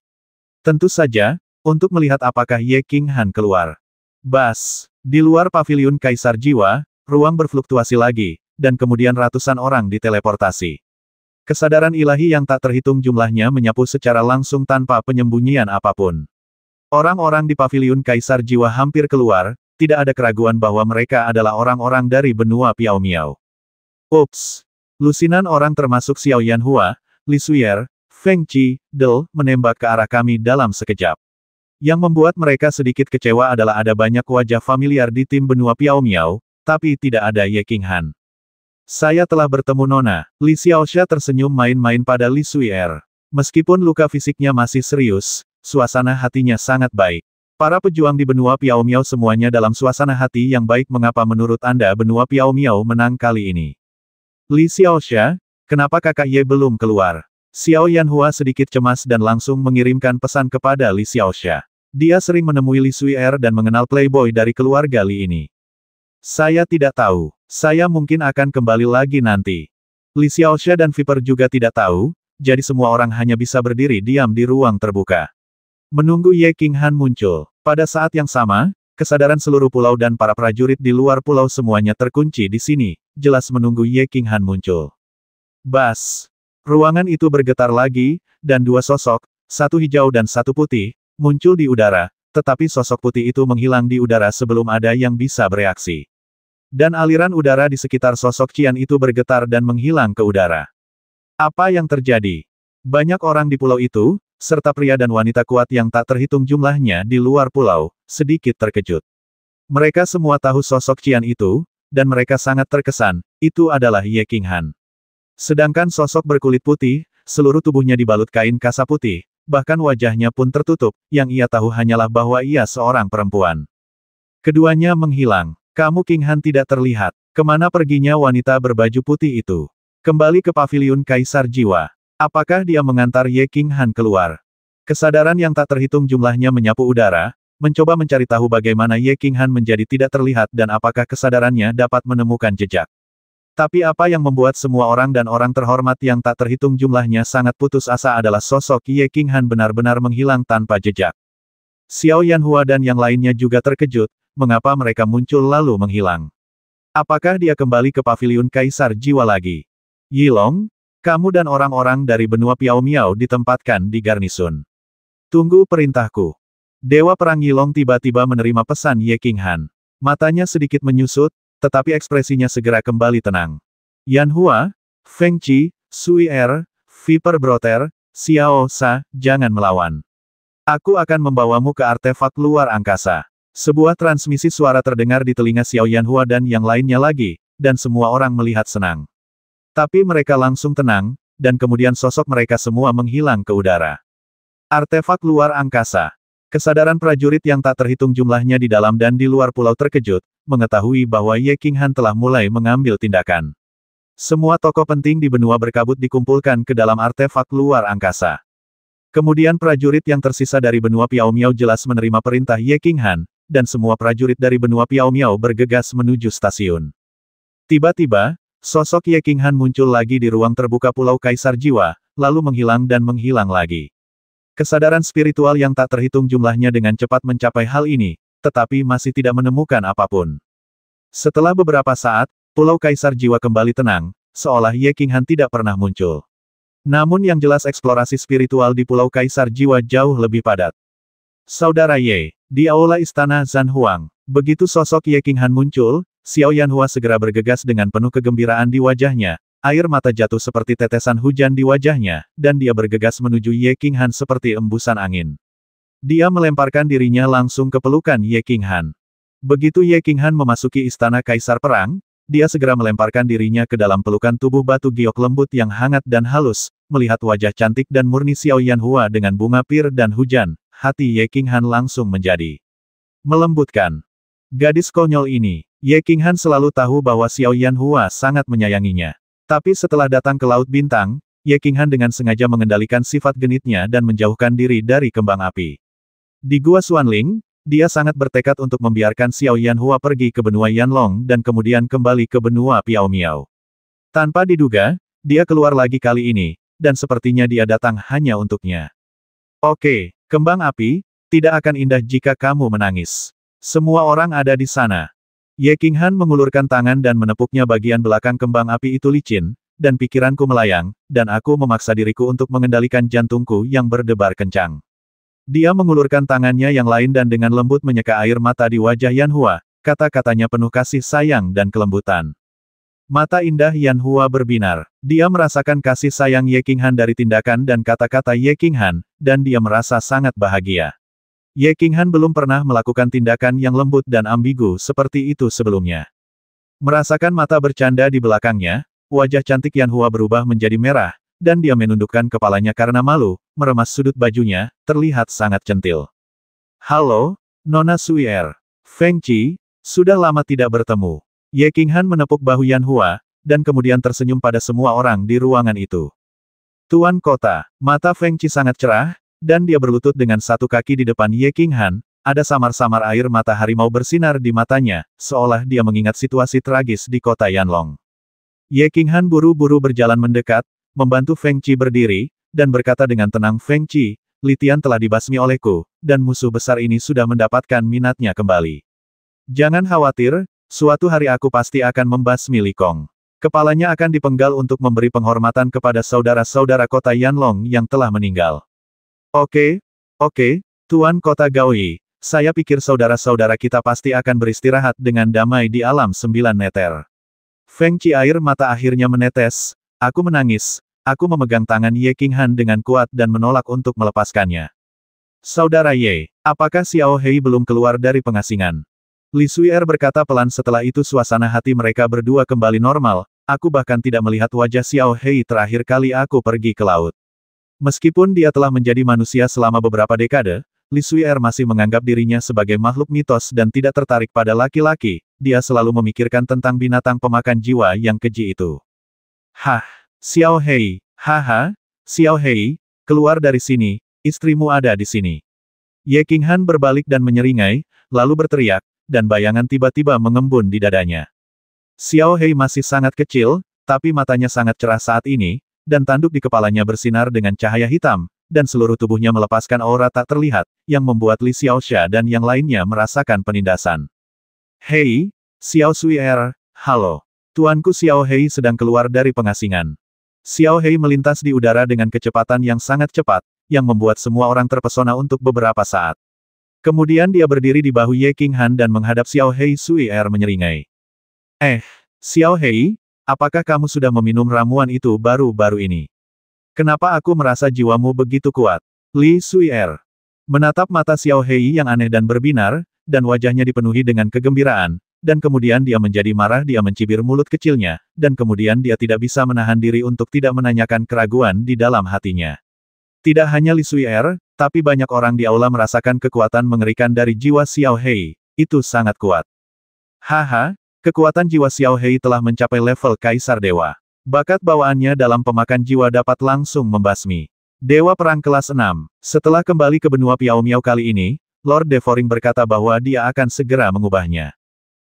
Tentu saja, untuk melihat apakah Ye King Han keluar. Bas, di luar paviliun Kaisar Jiwa, Ruang berfluktuasi lagi, dan kemudian ratusan orang diteleportasi. Kesadaran ilahi yang tak terhitung jumlahnya menyapu secara langsung tanpa penyembunyian apapun. Orang-orang di paviliun Kaisar Jiwa hampir keluar, tidak ada keraguan bahwa mereka adalah orang-orang dari benua Piao Miao. Ups! Lusinan orang termasuk Xiao Yanhua, Li Suyer, Feng Qi, Del, menembak ke arah kami dalam sekejap. Yang membuat mereka sedikit kecewa adalah ada banyak wajah familiar di tim benua Piao Miao, tapi tidak ada Ye King Han. Saya telah bertemu Nona, Li Xiaoxia tersenyum main-main pada Li Sui Er. Meskipun luka fisiknya masih serius, suasana hatinya sangat baik. Para pejuang di benua Piao Miao semuanya dalam suasana hati yang baik mengapa menurut Anda benua Piao Miao menang kali ini? Li Xiaoxia, kenapa kakak Ye belum keluar? Xiao Yanhua sedikit cemas dan langsung mengirimkan pesan kepada Li Xiaoxia. Dia sering menemui Li Sui Er dan mengenal playboy dari keluarga Li ini. Saya tidak tahu. Saya mungkin akan kembali lagi nanti. Li Xiaoxia dan Viper juga tidak tahu, jadi semua orang hanya bisa berdiri diam di ruang terbuka. Menunggu Ye King Han muncul. Pada saat yang sama, kesadaran seluruh pulau dan para prajurit di luar pulau semuanya terkunci di sini, jelas menunggu Ye King Han muncul. Bas! Ruangan itu bergetar lagi, dan dua sosok, satu hijau dan satu putih, muncul di udara, tetapi sosok putih itu menghilang di udara sebelum ada yang bisa bereaksi. Dan aliran udara di sekitar sosok Cian itu bergetar dan menghilang ke udara. Apa yang terjadi? Banyak orang di pulau itu, serta pria dan wanita kuat yang tak terhitung jumlahnya di luar pulau, sedikit terkejut. Mereka semua tahu sosok Cian itu, dan mereka sangat terkesan, itu adalah Ye King Han. Sedangkan sosok berkulit putih, seluruh tubuhnya dibalut kain kasa putih, bahkan wajahnya pun tertutup, yang ia tahu hanyalah bahwa ia seorang perempuan. Keduanya menghilang. Kamu King Han tidak terlihat. Kemana perginya wanita berbaju putih itu? Kembali ke pavilion Kaisar Jiwa. Apakah dia mengantar Ye King Han keluar? Kesadaran yang tak terhitung jumlahnya menyapu udara, mencoba mencari tahu bagaimana Ye King Han menjadi tidak terlihat dan apakah kesadarannya dapat menemukan jejak. Tapi apa yang membuat semua orang dan orang terhormat yang tak terhitung jumlahnya sangat putus asa adalah sosok Ye King Han benar-benar menghilang tanpa jejak. Xiao Yanhua dan yang lainnya juga terkejut, mengapa mereka muncul lalu menghilang. Apakah dia kembali ke paviliun Kaisar Jiwa lagi? Yilong, kamu dan orang-orang dari benua Piao Miao ditempatkan di garnisun. Tunggu perintahku. Dewa Perang Yilong tiba-tiba menerima pesan Ye King Han. Matanya sedikit menyusut, tetapi ekspresinya segera kembali tenang. Yanhua, Hua, Feng Chi, Sui Er, Viper brother, Xiao Sa, jangan melawan. Aku akan membawamu ke artefak luar angkasa. Sebuah transmisi suara terdengar di telinga Xiao Yanhua dan yang lainnya lagi, dan semua orang melihat senang. Tapi mereka langsung tenang, dan kemudian sosok mereka semua menghilang ke udara. Artefak luar angkasa. Kesadaran prajurit yang tak terhitung jumlahnya di dalam dan di luar pulau terkejut, mengetahui bahwa Ye Qinghan telah mulai mengambil tindakan. Semua tokoh penting di benua berkabut dikumpulkan ke dalam artefak luar angkasa. Kemudian prajurit yang tersisa dari benua Piao Miao jelas menerima perintah Ye King Han, dan semua prajurit dari benua Piao Miao bergegas menuju stasiun. Tiba-tiba, sosok Ye King Han muncul lagi di ruang terbuka Pulau Kaisar Jiwa, lalu menghilang dan menghilang lagi. Kesadaran spiritual yang tak terhitung jumlahnya dengan cepat mencapai hal ini, tetapi masih tidak menemukan apapun. Setelah beberapa saat, Pulau Kaisar Jiwa kembali tenang, seolah Ye King Han tidak pernah muncul. Namun yang jelas eksplorasi spiritual di Pulau Kaisar Jiwa jauh lebih padat. Saudara Ye, di aula istana Zan Huang, begitu sosok Ye Han muncul, Xiao Hua segera bergegas dengan penuh kegembiraan di wajahnya, air mata jatuh seperti tetesan hujan di wajahnya, dan dia bergegas menuju Ye Han seperti embusan angin. Dia melemparkan dirinya langsung ke pelukan Ye Han. Begitu Ye Han memasuki istana kaisar perang, dia segera melemparkan dirinya ke dalam pelukan tubuh batu giok lembut yang hangat dan halus, melihat wajah cantik dan murni Xiao Yan Hua dengan bunga pir dan hujan, hati Ye Han langsung menjadi melembutkan. Gadis konyol ini, Ye Han selalu tahu bahwa Xiao Yan Hua sangat menyayanginya. Tapi setelah datang ke Laut Bintang, Ye Han dengan sengaja mengendalikan sifat genitnya dan menjauhkan diri dari kembang api. Di Gua Suanling, dia sangat bertekad untuk membiarkan Xiao Yanhua pergi ke benua Yanlong dan kemudian kembali ke benua Piao Miao. Tanpa diduga, dia keluar lagi kali ini, dan sepertinya dia datang hanya untuknya. Oke, kembang api, tidak akan indah jika kamu menangis. Semua orang ada di sana. Ye Qinghan mengulurkan tangan dan menepuknya bagian belakang kembang api itu licin, dan pikiranku melayang, dan aku memaksa diriku untuk mengendalikan jantungku yang berdebar kencang. Dia mengulurkan tangannya yang lain dan dengan lembut menyeka air mata di wajah Yan Hua, kata-katanya penuh kasih sayang dan kelembutan. Mata indah Yan Hua berbinar. Dia merasakan kasih sayang Ye Qinghan dari tindakan dan kata-kata Ye Qinghan, dan dia merasa sangat bahagia. Ye Qinghan belum pernah melakukan tindakan yang lembut dan ambigu seperti itu sebelumnya. Merasakan mata bercanda di belakangnya, wajah cantik Yan Hua berubah menjadi merah, dan dia menundukkan kepalanya karena malu, meremas sudut bajunya, terlihat sangat centil. Halo, Nona Suier. Feng Qi, sudah lama tidak bertemu. Ye Qinghan menepuk bahu Yan Hua, dan kemudian tersenyum pada semua orang di ruangan itu. Tuan Kota, mata Feng Qi sangat cerah, dan dia berlutut dengan satu kaki di depan Ye Qinghan, ada samar-samar air mata harimau bersinar di matanya, seolah dia mengingat situasi tragis di kota Yanlong. Ye Qinghan buru-buru berjalan mendekat, membantu Feng Chi berdiri, dan berkata dengan tenang Feng Chi Litian telah dibasmi olehku, dan musuh besar ini sudah mendapatkan minatnya kembali. Jangan khawatir, suatu hari aku pasti akan membasmi Li Kong Kepalanya akan dipenggal untuk memberi penghormatan kepada saudara-saudara kota Yanlong yang telah meninggal. Oke, oke, Tuan Kota Gaoi, saya pikir saudara-saudara kita pasti akan beristirahat dengan damai di alam sembilan neter. Feng Chi air mata akhirnya menetes, aku menangis, Aku memegang tangan Ye King Han dengan kuat dan menolak untuk melepaskannya. Saudara Ye, apakah Xiao Hei belum keluar dari pengasingan? Li Suier berkata pelan setelah itu suasana hati mereka berdua kembali normal, aku bahkan tidak melihat wajah Xiao Hei terakhir kali aku pergi ke laut. Meskipun dia telah menjadi manusia selama beberapa dekade, Li Suier masih menganggap dirinya sebagai makhluk mitos dan tidak tertarik pada laki-laki, dia selalu memikirkan tentang binatang pemakan jiwa yang keji itu. Hah! Xiao Hei, haha, Xiao Hei, keluar dari sini, istrimu ada di sini. Ye Qinghan berbalik dan menyeringai, lalu berteriak, dan bayangan tiba-tiba mengembun di dadanya. Xiao Hei masih sangat kecil, tapi matanya sangat cerah saat ini, dan tanduk di kepalanya bersinar dengan cahaya hitam, dan seluruh tubuhnya melepaskan aura tak terlihat, yang membuat Li Xiaoxia dan yang lainnya merasakan penindasan. Hei, Xiao Sui Er, halo. Tuanku Xiao Hei sedang keluar dari pengasingan. Xiao Hei melintas di udara dengan kecepatan yang sangat cepat, yang membuat semua orang terpesona untuk beberapa saat. Kemudian dia berdiri di bahu Ye King Han dan menghadap Xiao Hei Sui Er menyeringai. Eh, Xiao Hei, apakah kamu sudah meminum ramuan itu baru-baru ini? Kenapa aku merasa jiwamu begitu kuat? Li Sui Er. Menatap mata Xiao Hei yang aneh dan berbinar, dan wajahnya dipenuhi dengan kegembiraan, dan kemudian dia menjadi marah dia mencibir mulut kecilnya, dan kemudian dia tidak bisa menahan diri untuk tidak menanyakan keraguan di dalam hatinya. Tidak hanya Li Sui Er, tapi banyak orang di aula merasakan kekuatan mengerikan dari jiwa Xiao Hei, itu sangat kuat. Haha, kekuatan jiwa Xiao Hei telah mencapai level Kaisar Dewa. Bakat bawaannya dalam pemakan jiwa dapat langsung membasmi. Dewa Perang Kelas 6, setelah kembali ke benua Piao Miao kali ini, Lord Devoring berkata bahwa dia akan segera mengubahnya.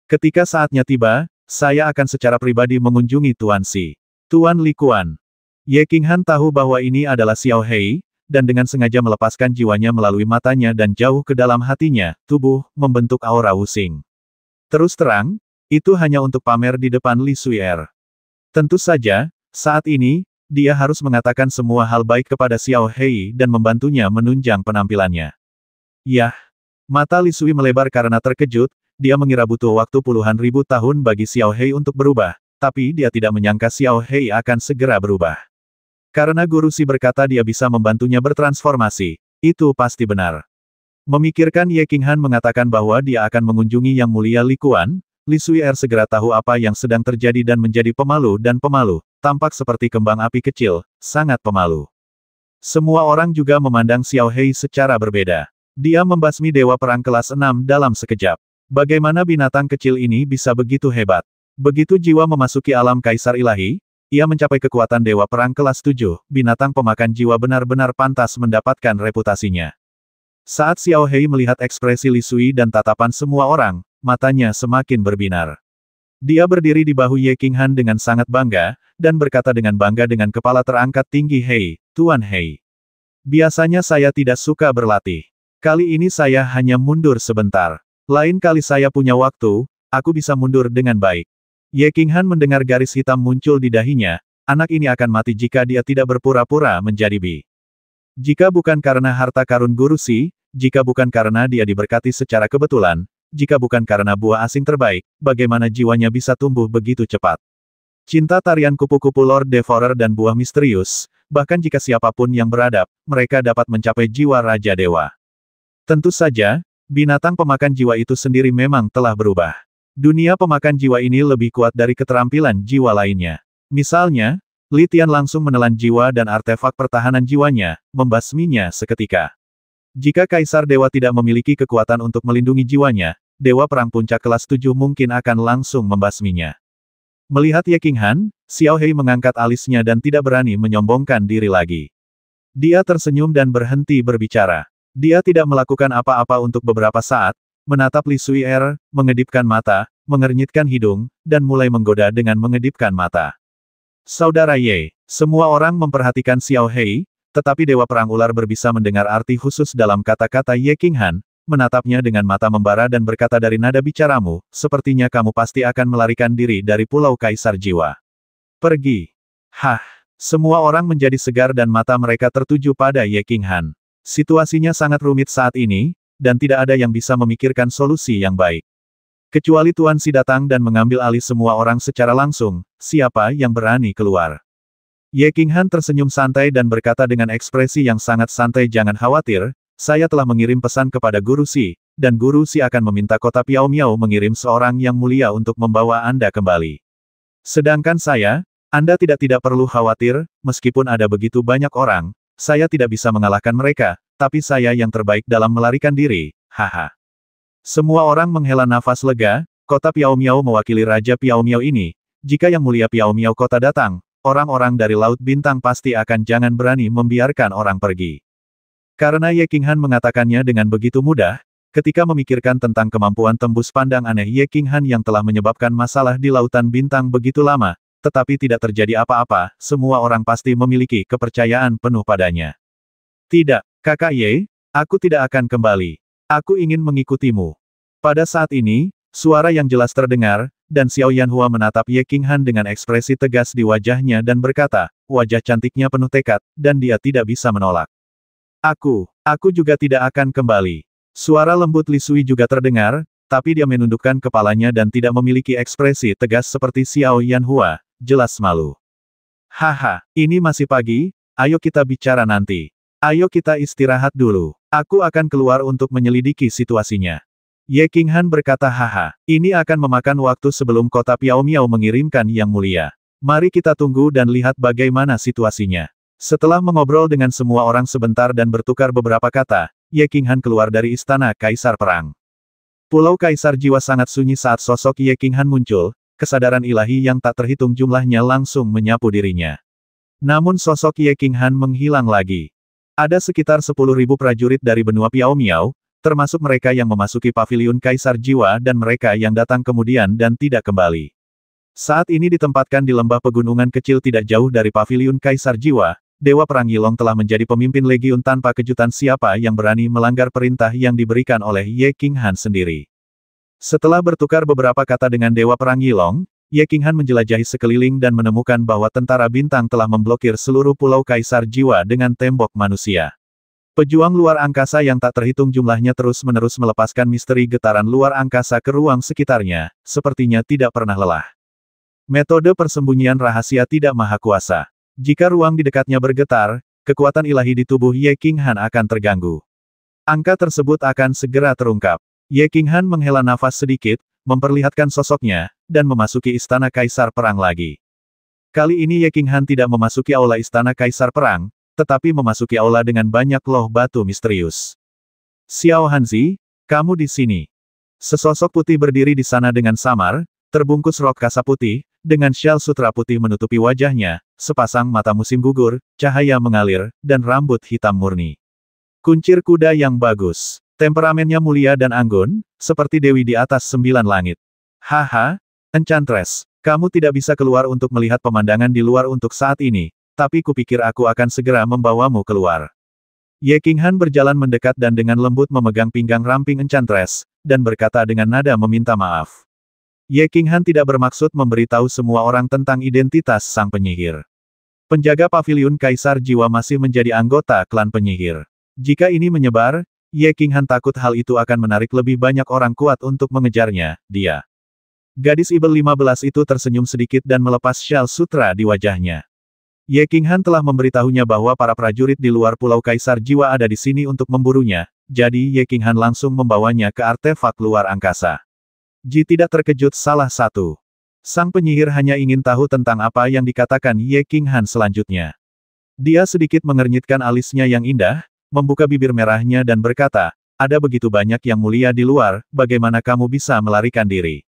Ketika saatnya tiba, saya akan secara pribadi mengunjungi Tuan Si. Tuan Li Kuan. Ye King Han tahu bahwa ini adalah Xiao Hei, dan dengan sengaja melepaskan jiwanya melalui matanya dan jauh ke dalam hatinya, tubuh, membentuk aura wusing. Terus terang, itu hanya untuk pamer di depan Li Suier. Tentu saja, saat ini, dia harus mengatakan semua hal baik kepada Xiao Hei dan membantunya menunjang penampilannya. Yah, Mata Li Sui melebar karena terkejut, dia mengira butuh waktu puluhan ribu tahun bagi Xiao Hei untuk berubah, tapi dia tidak menyangka Xiao Hei akan segera berubah. Karena Guru Si berkata dia bisa membantunya bertransformasi, itu pasti benar. Memikirkan Ye Qinghan mengatakan bahwa dia akan mengunjungi Yang Mulia Li Kuan, Li Sui Er segera tahu apa yang sedang terjadi dan menjadi pemalu dan pemalu, tampak seperti kembang api kecil, sangat pemalu. Semua orang juga memandang Xiao Hei secara berbeda. Dia membasmi dewa perang kelas 6 dalam sekejap. Bagaimana binatang kecil ini bisa begitu hebat? Begitu jiwa memasuki alam kaisar ilahi, ia mencapai kekuatan dewa perang kelas 7, binatang pemakan jiwa benar-benar pantas mendapatkan reputasinya. Saat Xiao Hei melihat ekspresi Li Sui dan tatapan semua orang, matanya semakin berbinar. Dia berdiri di bahu Ye King Han dengan sangat bangga, dan berkata dengan bangga dengan kepala terangkat tinggi Hei, Tuan Hei. Biasanya saya tidak suka berlatih. Kali ini saya hanya mundur sebentar. Lain kali saya punya waktu, aku bisa mundur dengan baik. Ye King Han mendengar garis hitam muncul di dahinya, anak ini akan mati jika dia tidak berpura-pura menjadi Bi. Jika bukan karena harta karun guru Si, jika bukan karena dia diberkati secara kebetulan, jika bukan karena buah asing terbaik, bagaimana jiwanya bisa tumbuh begitu cepat? Cinta tarian kupu-kupu Lord Devorer dan buah misterius, bahkan jika siapapun yang beradab, mereka dapat mencapai jiwa Raja Dewa. Tentu saja, binatang pemakan jiwa itu sendiri memang telah berubah. Dunia pemakan jiwa ini lebih kuat dari keterampilan jiwa lainnya. Misalnya, Litian langsung menelan jiwa dan artefak pertahanan jiwanya, membasminya seketika. Jika Kaisar Dewa tidak memiliki kekuatan untuk melindungi jiwanya, Dewa Perang Puncak kelas 7 mungkin akan langsung membasminya. Melihat Ye Han, Xiao Hei mengangkat alisnya dan tidak berani menyombongkan diri lagi. Dia tersenyum dan berhenti berbicara. Dia tidak melakukan apa-apa untuk beberapa saat, menatap Li Sui Er, mengedipkan mata, mengernyitkan hidung, dan mulai menggoda dengan mengedipkan mata. Saudara Ye, semua orang memperhatikan Xiao Hei, tetapi Dewa Perang Ular berbisa mendengar arti khusus dalam kata-kata Ye Qinghan, menatapnya dengan mata membara dan berkata dari nada bicaramu, sepertinya kamu pasti akan melarikan diri dari Pulau Kaisar Jiwa. Pergi. Hah. Semua orang menjadi segar dan mata mereka tertuju pada Ye Qinghan. Situasinya sangat rumit saat ini, dan tidak ada yang bisa memikirkan solusi yang baik. Kecuali Tuan Si datang dan mengambil alih semua orang secara langsung, siapa yang berani keluar? Ye King Han tersenyum santai dan berkata dengan ekspresi yang sangat santai jangan khawatir, saya telah mengirim pesan kepada Guru Si, dan Guru Si akan meminta kota Piao Miao mengirim seorang yang mulia untuk membawa Anda kembali. Sedangkan saya, Anda tidak tidak perlu khawatir, meskipun ada begitu banyak orang, saya tidak bisa mengalahkan mereka, tapi saya yang terbaik dalam melarikan diri, haha. Semua orang menghela nafas lega, kota Piao Miao mewakili Raja Piao Miao ini, jika Yang Mulia Piao Miao kota datang, orang-orang dari Laut Bintang pasti akan jangan berani membiarkan orang pergi. Karena Ye Han mengatakannya dengan begitu mudah, ketika memikirkan tentang kemampuan tembus pandang aneh Ye Han yang telah menyebabkan masalah di Lautan Bintang begitu lama, tetapi tidak terjadi apa-apa, semua orang pasti memiliki kepercayaan penuh padanya. Tidak, kakak Ye, aku tidak akan kembali. Aku ingin mengikutimu. Pada saat ini, suara yang jelas terdengar, dan Xiao Yanhua menatap Ye Qinghan dengan ekspresi tegas di wajahnya dan berkata, wajah cantiknya penuh tekad, dan dia tidak bisa menolak. Aku, aku juga tidak akan kembali. Suara lembut Li Sui juga terdengar, tapi dia menundukkan kepalanya dan tidak memiliki ekspresi tegas seperti Xiao Yanhua, jelas malu. Haha, ini masih pagi, ayo kita bicara nanti. Ayo kita istirahat dulu. Aku akan keluar untuk menyelidiki situasinya. Ye King Han berkata haha, ini akan memakan waktu sebelum kota Piao Miao mengirimkan yang mulia. Mari kita tunggu dan lihat bagaimana situasinya. Setelah mengobrol dengan semua orang sebentar dan bertukar beberapa kata, Ye King Han keluar dari istana Kaisar Perang. Pulau Kaisar Jiwa sangat sunyi saat sosok Ye King Han muncul, kesadaran ilahi yang tak terhitung jumlahnya langsung menyapu dirinya. Namun sosok Ye King Han menghilang lagi. Ada sekitar 10.000 prajurit dari benua Piao Miao, termasuk mereka yang memasuki paviliun Kaisar Jiwa dan mereka yang datang kemudian dan tidak kembali. Saat ini ditempatkan di lembah pegunungan kecil tidak jauh dari paviliun Kaisar Jiwa, Dewa Perang Yilong telah menjadi pemimpin legiun tanpa kejutan siapa yang berani melanggar perintah yang diberikan oleh Ye King Han sendiri. Setelah bertukar beberapa kata dengan Dewa Perang Yilong, Ye Qinghan menjelajahi sekeliling dan menemukan bahwa tentara bintang telah memblokir seluruh pulau Kaisar Jiwa dengan tembok manusia. Pejuang luar angkasa yang tak terhitung jumlahnya terus-menerus melepaskan misteri getaran luar angkasa ke ruang sekitarnya, sepertinya tidak pernah lelah. Metode persembunyian rahasia tidak maha kuasa. Jika ruang di dekatnya bergetar, kekuatan ilahi di tubuh Ye Qinghan akan terganggu. Angka tersebut akan segera terungkap. Ye Qinghan menghela nafas sedikit, memperlihatkan sosoknya, dan memasuki istana kaisar perang lagi. Kali ini Ye Qinghan tidak memasuki aula istana kaisar perang, tetapi memasuki aula dengan banyak loh batu misterius. Xiao Hanzi, kamu di sini. Sesosok putih berdiri di sana dengan samar, terbungkus rok kasa putih, dengan shell sutra putih menutupi wajahnya, sepasang mata musim gugur, cahaya mengalir, dan rambut hitam murni. Kuncir kuda yang bagus. Temperamennya mulia dan anggun, seperti dewi di atas sembilan langit. Haha, Enchantress, kamu tidak bisa keluar untuk melihat pemandangan di luar untuk saat ini, tapi kupikir aku akan segera membawamu keluar. Ye Qinghan berjalan mendekat dan dengan lembut memegang pinggang ramping Enchantress, dan berkata dengan nada meminta maaf. Ye Qinghan tidak bermaksud memberitahu semua orang tentang identitas sang penyihir. Penjaga paviliun Kaisar Jiwa masih menjadi anggota klan penyihir. Jika ini menyebar, Ye Qinghan takut hal itu akan menarik lebih banyak orang kuat untuk mengejarnya, dia. Gadis Ibel 15 itu tersenyum sedikit dan melepas syal sutra di wajahnya. Ye Qinghan telah memberitahunya bahwa para prajurit di luar Pulau Kaisar Jiwa ada di sini untuk memburunya, jadi Ye Qinghan langsung membawanya ke artefak luar angkasa. Ji tidak terkejut salah satu. Sang penyihir hanya ingin tahu tentang apa yang dikatakan Ye Qinghan selanjutnya. Dia sedikit mengernyitkan alisnya yang indah, membuka bibir merahnya dan berkata, ada begitu banyak yang mulia di luar, bagaimana kamu bisa melarikan diri?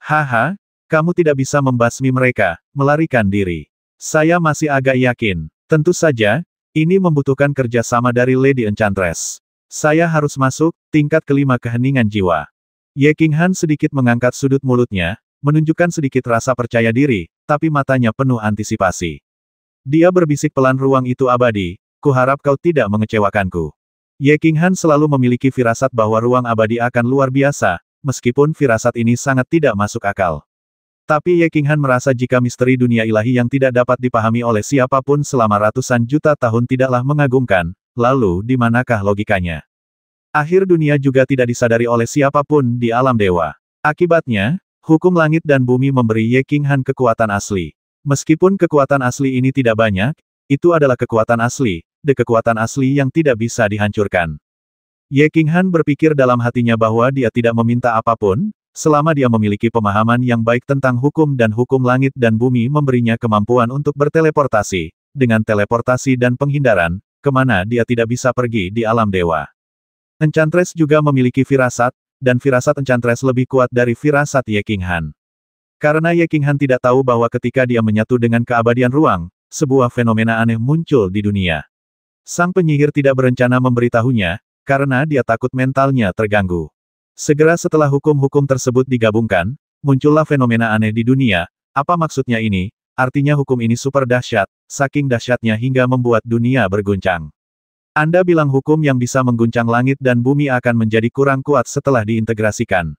Haha, kamu tidak bisa membasmi mereka, melarikan diri. Saya masih agak yakin. Tentu saja, ini membutuhkan kerjasama dari Lady Enchantress. Saya harus masuk, tingkat kelima keheningan jiwa. Ye King Han sedikit mengangkat sudut mulutnya, menunjukkan sedikit rasa percaya diri, tapi matanya penuh antisipasi. Dia berbisik pelan ruang itu abadi, kuharap kau tidak mengecewakanku. Ye King Han selalu memiliki firasat bahwa ruang abadi akan luar biasa, meskipun firasat ini sangat tidak masuk akal. Tapi Ye King Han merasa jika misteri dunia ilahi yang tidak dapat dipahami oleh siapapun selama ratusan juta tahun tidaklah mengagumkan, lalu di manakah logikanya? Akhir dunia juga tidak disadari oleh siapapun di alam dewa. Akibatnya, hukum langit dan bumi memberi Ye King Han kekuatan asli. Meskipun kekuatan asli ini tidak banyak, itu adalah kekuatan asli, de kekuatan asli yang tidak bisa dihancurkan. Ye Qinghan berpikir dalam hatinya bahwa dia tidak meminta apapun, selama dia memiliki pemahaman yang baik tentang hukum dan hukum langit dan bumi memberinya kemampuan untuk berteleportasi, dengan teleportasi dan penghindaran, kemana dia tidak bisa pergi di alam dewa. Enchantress juga memiliki firasat, dan firasat Enchantress lebih kuat dari firasat Ye Qinghan. Karena Ye Qinghan tidak tahu bahwa ketika dia menyatu dengan keabadian ruang, sebuah fenomena aneh muncul di dunia. Sang penyihir tidak berencana memberitahunya, karena dia takut mentalnya terganggu. Segera setelah hukum-hukum tersebut digabungkan, muncullah fenomena aneh di dunia, apa maksudnya ini? Artinya hukum ini super dahsyat, saking dahsyatnya hingga membuat dunia berguncang. Anda bilang hukum yang bisa mengguncang langit dan bumi akan menjadi kurang kuat setelah diintegrasikan.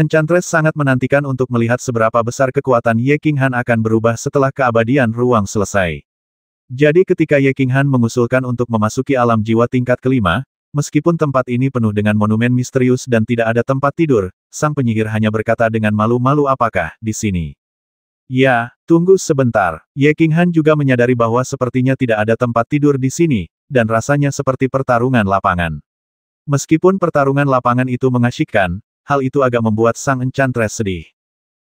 Enchantress sangat menantikan untuk melihat seberapa besar kekuatan Ye King Han akan berubah setelah keabadian ruang selesai. Jadi ketika Ye Han mengusulkan untuk memasuki alam jiwa tingkat kelima, meskipun tempat ini penuh dengan monumen misterius dan tidak ada tempat tidur, sang penyihir hanya berkata dengan malu-malu apakah di sini. Ya, tunggu sebentar. Ye Han juga menyadari bahwa sepertinya tidak ada tempat tidur di sini, dan rasanya seperti pertarungan lapangan. Meskipun pertarungan lapangan itu mengasyikkan, hal itu agak membuat sang enchantress sedih.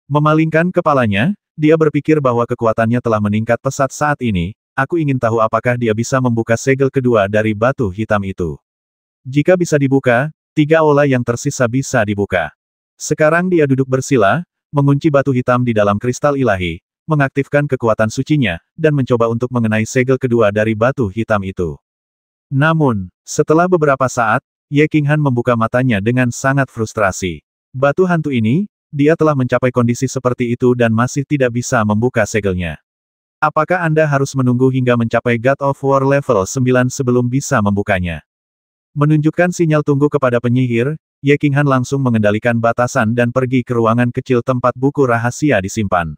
Memalingkan kepalanya, dia berpikir bahwa kekuatannya telah meningkat pesat saat ini, Aku ingin tahu apakah dia bisa membuka segel kedua dari batu hitam itu. Jika bisa dibuka, tiga ola yang tersisa bisa dibuka. Sekarang dia duduk bersila, mengunci batu hitam di dalam kristal ilahi, mengaktifkan kekuatan sucinya, dan mencoba untuk mengenai segel kedua dari batu hitam itu. Namun, setelah beberapa saat, Ye Han membuka matanya dengan sangat frustrasi. Batu hantu ini, dia telah mencapai kondisi seperti itu dan masih tidak bisa membuka segelnya. Apakah Anda harus menunggu hingga mencapai God of War level 9 sebelum bisa membukanya? Menunjukkan sinyal tunggu kepada penyihir, Ye Qinghan langsung mengendalikan batasan dan pergi ke ruangan kecil tempat buku rahasia disimpan.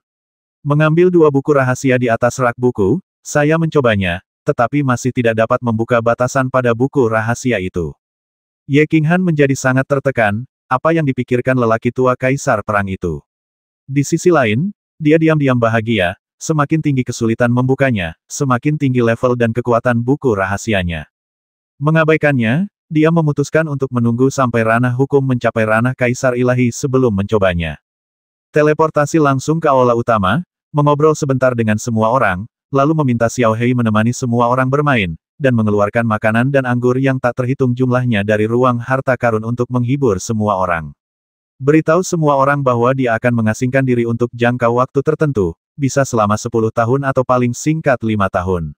Mengambil dua buku rahasia di atas rak buku, saya mencobanya, tetapi masih tidak dapat membuka batasan pada buku rahasia itu. Ye Qinghan menjadi sangat tertekan, apa yang dipikirkan lelaki tua kaisar perang itu. Di sisi lain, dia diam-diam bahagia, Semakin tinggi kesulitan membukanya, semakin tinggi level dan kekuatan buku rahasianya. Mengabaikannya, dia memutuskan untuk menunggu sampai ranah hukum mencapai ranah kaisar ilahi sebelum mencobanya. Teleportasi langsung ke aula utama, mengobrol sebentar dengan semua orang, lalu meminta Xiao Hei menemani semua orang bermain, dan mengeluarkan makanan dan anggur yang tak terhitung jumlahnya dari ruang harta karun untuk menghibur semua orang. Beritahu semua orang bahwa dia akan mengasingkan diri untuk jangka waktu tertentu, bisa selama 10 tahun atau paling singkat lima tahun.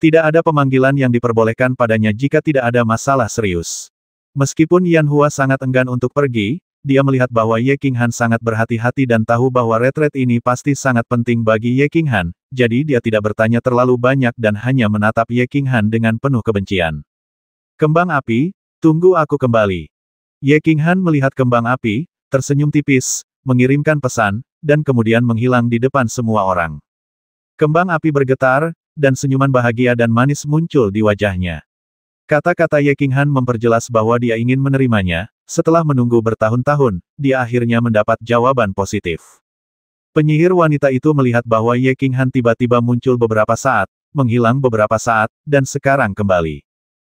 Tidak ada pemanggilan yang diperbolehkan padanya jika tidak ada masalah serius. Meskipun Yan Hua sangat enggan untuk pergi, dia melihat bahwa Ye King Han sangat berhati-hati dan tahu bahwa retret ini pasti sangat penting bagi Ye King Han, jadi dia tidak bertanya terlalu banyak dan hanya menatap Ye King Han dengan penuh kebencian. Kembang api, tunggu aku kembali. Ye King Han melihat kembang api, tersenyum tipis, mengirimkan pesan, dan kemudian menghilang di depan semua orang. Kembang api bergetar, dan senyuman bahagia dan manis muncul di wajahnya. Kata-kata Ye King Han memperjelas bahwa dia ingin menerimanya, setelah menunggu bertahun-tahun, dia akhirnya mendapat jawaban positif. Penyihir wanita itu melihat bahwa Ye King Han tiba-tiba muncul beberapa saat, menghilang beberapa saat, dan sekarang kembali.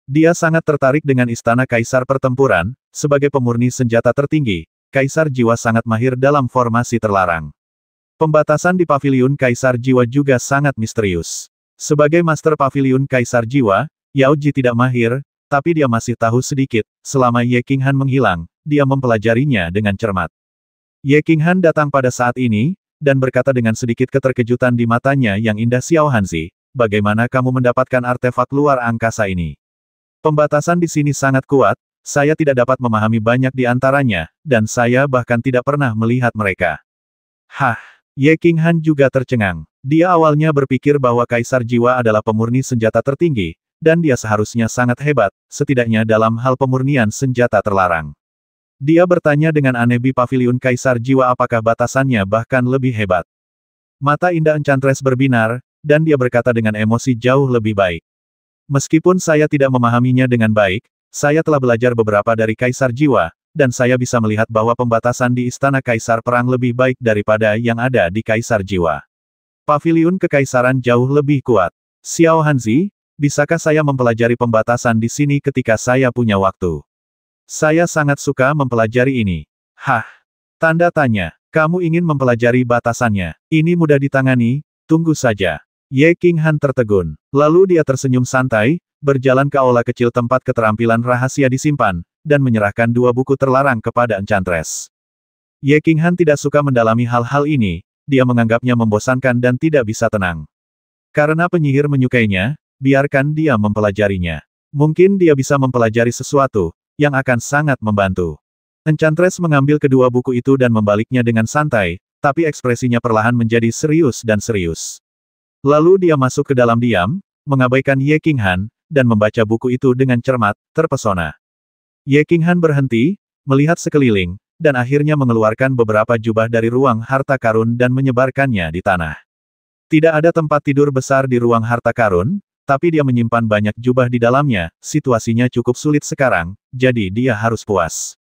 Dia sangat tertarik dengan istana kaisar pertempuran, sebagai pemurni senjata tertinggi, Kaisar Jiwa sangat mahir dalam formasi terlarang. Pembatasan di Paviliun Kaisar Jiwa juga sangat misterius. Sebagai master Paviliun Kaisar Jiwa, Yao Ji tidak mahir, tapi dia masih tahu sedikit, selama Ye King Han menghilang, dia mempelajarinya dengan cermat. Ye King Han datang pada saat ini, dan berkata dengan sedikit keterkejutan di matanya yang indah Xiao Hanzi, bagaimana kamu mendapatkan artefak luar angkasa ini? Pembatasan di sini sangat kuat, saya tidak dapat memahami banyak di antaranya, dan saya bahkan tidak pernah melihat mereka. Hah, Ye King Han juga tercengang. Dia awalnya berpikir bahwa Kaisar Jiwa adalah pemurni senjata tertinggi, dan dia seharusnya sangat hebat, setidaknya dalam hal pemurnian senjata terlarang. Dia bertanya dengan aneh di pavilion Kaisar Jiwa apakah batasannya bahkan lebih hebat. Mata indah Enchantress berbinar, dan dia berkata dengan emosi jauh lebih baik. Meskipun saya tidak memahaminya dengan baik, saya telah belajar beberapa dari Kaisar Jiwa, dan saya bisa melihat bahwa pembatasan di Istana Kaisar Perang lebih baik daripada yang ada di Kaisar Jiwa. Paviliun Kekaisaran jauh lebih kuat. Xiao Hanzi, bisakah saya mempelajari pembatasan di sini ketika saya punya waktu? Saya sangat suka mempelajari ini. Hah? Tanda tanya. Kamu ingin mempelajari batasannya. Ini mudah ditangani, tunggu saja. Ye King tertegun. Lalu dia tersenyum santai, berjalan ke aula kecil tempat keterampilan rahasia disimpan, dan menyerahkan dua buku terlarang kepada Enchantress. Ye King Han tidak suka mendalami hal-hal ini, dia menganggapnya membosankan dan tidak bisa tenang. Karena penyihir menyukainya, biarkan dia mempelajarinya. Mungkin dia bisa mempelajari sesuatu, yang akan sangat membantu. Enchantress mengambil kedua buku itu dan membaliknya dengan santai, tapi ekspresinya perlahan menjadi serius dan serius. Lalu dia masuk ke dalam diam, mengabaikan Ye King Han, dan membaca buku itu dengan cermat, terpesona. Ye Qinghan berhenti, melihat sekeliling, dan akhirnya mengeluarkan beberapa jubah dari ruang harta karun dan menyebarkannya di tanah. Tidak ada tempat tidur besar di ruang harta karun, tapi dia menyimpan banyak jubah di dalamnya, situasinya cukup sulit sekarang, jadi dia harus puas.